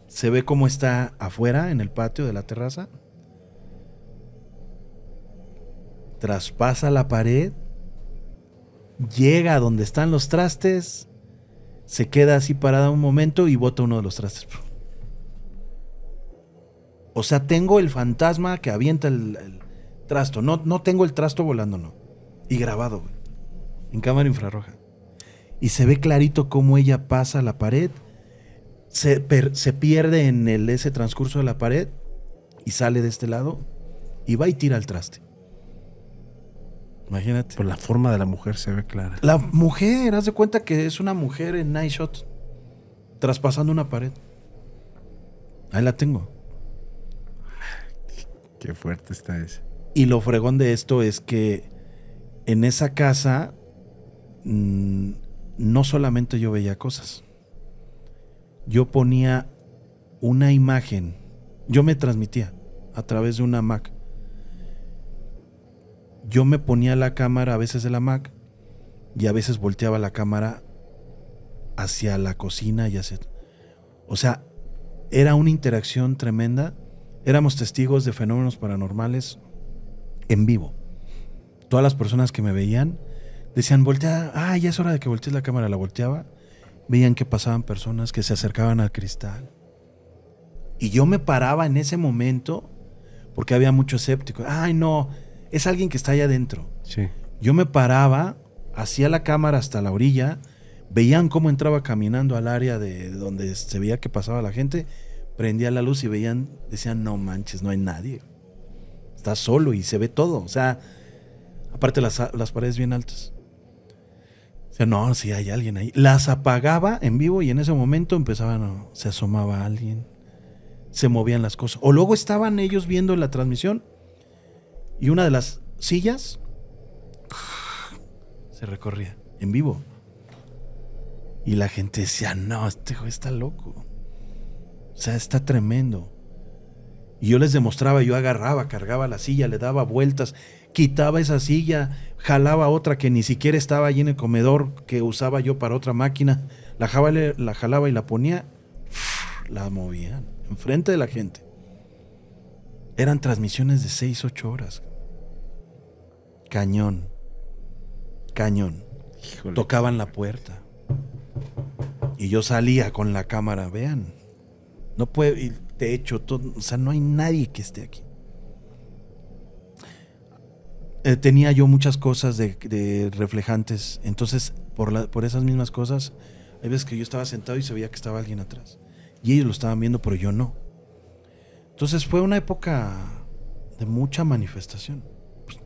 Se ve cómo está afuera, en el patio de la terraza. Traspasa la pared. Llega a donde están los trastes. Se queda así parada un momento y bota uno de los trastes. O sea, tengo el fantasma que avienta el, trasto. No, no tengo el trasto volando, no. Y grabado, En cámara infrarroja. Y se ve clarito cómo ella pasa la pared. Se, pierde en el, ese transcurso de la pared. Y sale de este lado. Y va y tira el traste. Imagínate. Por pues la forma de la mujer se ve clara. La mujer, haz de cuenta que es una mujer en night shot. Traspasando una pared. Ahí la tengo. Qué fuerte está eso. Y lo fregón de esto es que en esa casa mm, no solamente yo veía cosas. Yo ponía una imagen. Yo me transmitía a través de una Mac. Yo me ponía la cámara a veces de la Mac y a veces volteaba la cámara hacia la cocina y hacia... O sea, era una interacción tremenda éramos testigos de fenómenos paranormales en vivo. Todas las personas que me veían decían, voltea, ah, ya es hora de que voltees la cámara, la volteaba. Veían que pasaban personas que se acercaban al cristal. Y yo me paraba en ese momento porque había mucho escéptico. Ay, no, es alguien que está allá adentro. Sí. Yo me paraba, hacía la cámara hasta la orilla, veían cómo entraba caminando al área de donde se veía que pasaba la gente prendía la luz y veían, decían, no manches, no hay nadie. Está solo y se ve todo. O sea, aparte las, paredes bien altas. O sea, no, si sí hay alguien ahí. Las apagaba en vivo y en ese momento empezaban, a, se asomaba alguien, se movían las cosas. O luego estaban ellos viendo la transmisión y una de las sillas se recorría en vivo. Y la gente decía, no, este güey está loco. O sea, está tremendo. Y yo les demostraba, yo agarraba, cargaba la silla, le daba vueltas, quitaba esa silla, jalaba otra que ni siquiera estaba allí en el comedor que usaba yo para otra máquina, la jalaba, la jalaba y la ponía, [sniffs] la movían enfrente de la gente. Eran transmisiones de 6, 8 horas. Cañón. Cañón. Tocaban la puerta. Y yo salía con la cámara, vean, no puede, de hecho todo, o sea, no hay nadie que esté aquí. Eh, tenía yo muchas cosas de, reflejantes, entonces por, por esas mismas cosas, hay veces que yo estaba sentado y se veía que estaba alguien atrás. Y ellos lo estaban viendo, pero yo no. Entonces fue una época de mucha manifestación. Pues,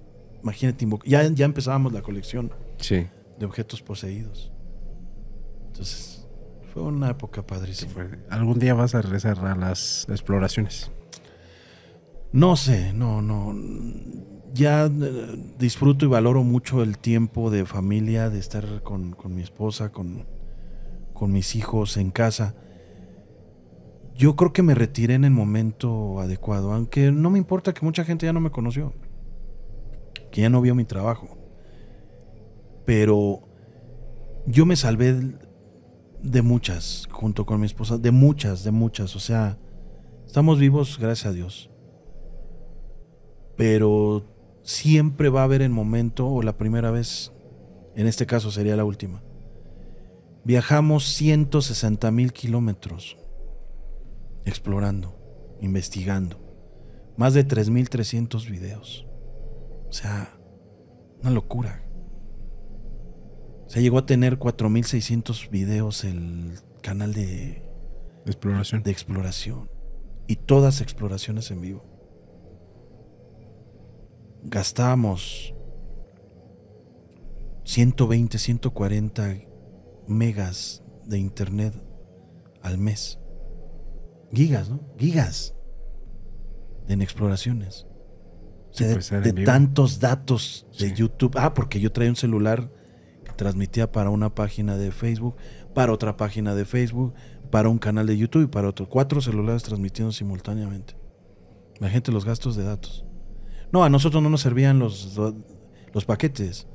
imagínate, ya, ya empezábamos la colección de objetos poseídos. Entonces fue una época padrísima. ¿Algún día vas a regresar a las exploraciones? No sé, no, no. Ya eh, disfruto y valoro mucho el tiempo de familia, de estar con, mi esposa, con, con mis hijos en casa. Yo creo que me retiré en el momento adecuado, aunque no me importa que mucha gente ya no me conoció, que ya no vio mi trabajo. Pero yo me salvé de muchas, junto con mi esposa, de muchas, de muchas. O sea, estamos vivos, gracias a Dios. Pero siempre va a haber el momento, o la primera vez, en este caso sería la última. Viajamos 160 mil kilómetros explorando, investigando. Más de 3.300 videos. O sea, una locura. Se llegó a tener 4.600 videos el canal de exploración. De exploración. Y todas exploraciones en vivo. gastábamos 120, 140 megas de internet al mes. Gigas, ¿no? Gigas en exploraciones. Pues, de, tantos datos de YouTube. Ah, porque yo traía un celular transmitía para una página de Facebook, para otra página de Facebook, para un canal de YouTube y para otro. Cuatro celulares transmitiendo simultáneamente. La gente, los gastos de datos. No, a nosotros no nos servían los, los paquetes.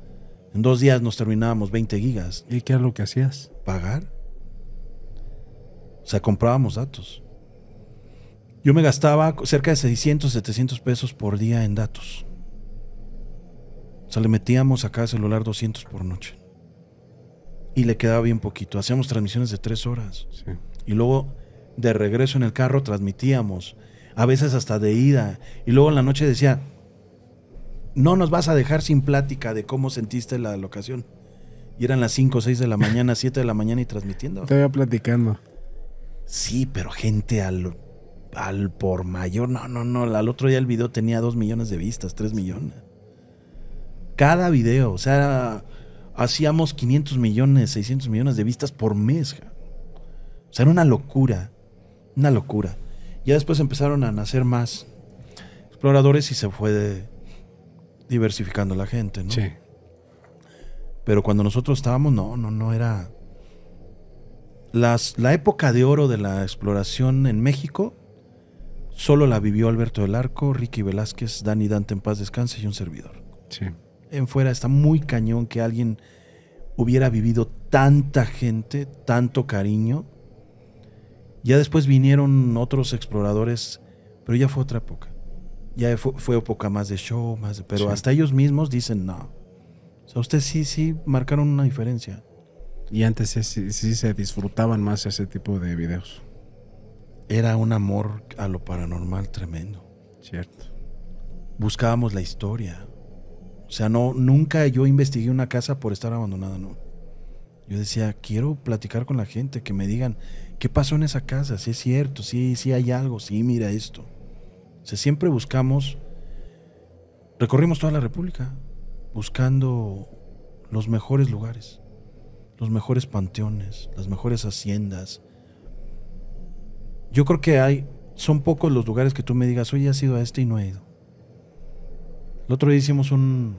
En dos días nos terminábamos 20 gigas. ¿Y qué era lo que hacías? Pagar. O sea, comprábamos datos. Yo me gastaba cerca de 600, 700 pesos por día en datos. O sea, le metíamos a cada celular 200 por noche y le quedaba bien poquito. Hacíamos transmisiones de tres horas. Sí. Y luego de regreso en el carro transmitíamos, a veces hasta de ida. Y luego en la noche decía, no nos vas a dejar sin plática de cómo sentiste la locación. Y eran las cinco seis de la mañana, [laughs] siete de la mañana y transmitiendo. Estaba platicando. Sí, pero gente al, al por mayor. No, no, no. Al otro día el video tenía dos millones de vistas, tres millones. Cada video. O sea, hacíamos 500 millones, 600 millones de vistas por mes. O sea, era una locura. Una locura. Ya después empezaron a nacer más exploradores y se fue diversificando la gente, ¿no? Sí. Pero cuando nosotros estábamos, no, no, no era. Las, la época de oro de la exploración en México solo la vivió Alberto del Arco, Ricky Velázquez, Dani Dante en paz descanse y un servidor. Sí en fuera está muy cañón que alguien hubiera vivido tanta gente, tanto cariño. Ya después vinieron otros exploradores, pero ya fue otra época. Ya fue, fue época más de show, más pero hasta ellos mismos dicen no. O sea, ustedes sí, sí marcaron una diferencia. Y antes sí, sí se disfrutaban más ese tipo de videos. Era un amor a lo paranormal tremendo. Cierto. Buscábamos la historia. O sea, no, nunca yo investigué una casa por estar abandonada, no. Yo decía, quiero platicar con la gente, que me digan, ¿qué pasó en esa casa? Si es cierto, si hay algo, si mira esto. O sea, siempre buscamos, recorrimos toda la República, buscando los mejores lugares, los mejores panteones, las mejores haciendas. Yo creo que hay, son pocos los lugares que tú me digas, oye, has ido a este y no he ido. El otro día hicimos un.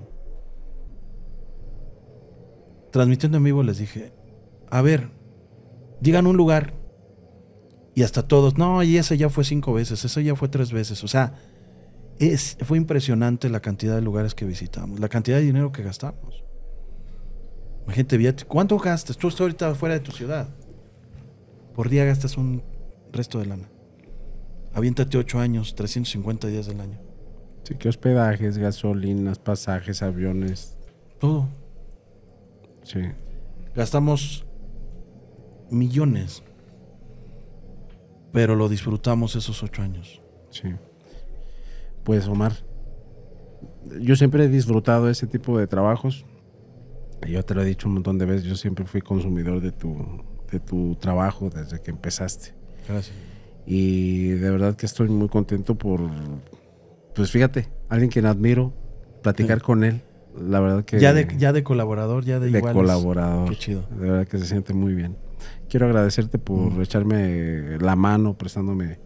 Transmitiendo en vivo les dije: A ver, digan un lugar. Y hasta todos, no, y ese ya fue cinco veces, ese ya fue tres veces. O sea, es, fue impresionante la cantidad de lugares que visitamos, la cantidad de dinero que gastamos. Gente, ¿cuánto gastas? Tú estás ahorita fuera de tu ciudad. Por día gastas un resto de lana. Aviéntate ocho años, 350 días del año. Sí, que hospedajes, gasolinas, pasajes, aviones. Todo. Sí. Gastamos millones, pero lo disfrutamos esos ocho años. Sí. Pues Omar, yo siempre he disfrutado ese tipo de trabajos. Yo te lo he dicho un montón de veces, yo siempre fui consumidor de tu, de tu trabajo desde que empezaste. Gracias. Y de verdad que estoy muy contento por pues fíjate, alguien quien admiro, platicar con él, la verdad que... Ya de, ya de colaborador, ya de, de colaborador. Qué chido. De verdad que se siente muy bien. Quiero agradecerte por echarme la mano, prestándome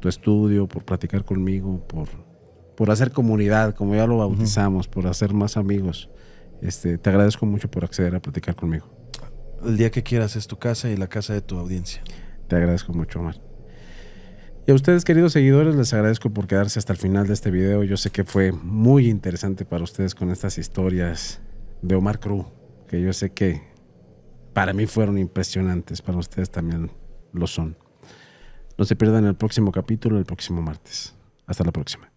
tu estudio, por platicar conmigo, por, por hacer comunidad, como ya lo bautizamos, por hacer más amigos. Este, te agradezco mucho por acceder a platicar conmigo. El día que quieras es tu casa y la casa de tu audiencia. Te agradezco mucho, más. Y a ustedes, queridos seguidores, les agradezco por quedarse hasta el final de este video. Yo sé que fue muy interesante para ustedes con estas historias de Omar Cruz, que yo sé que para mí fueron impresionantes, para ustedes también lo son. No se pierdan el próximo capítulo, el próximo martes. Hasta la próxima.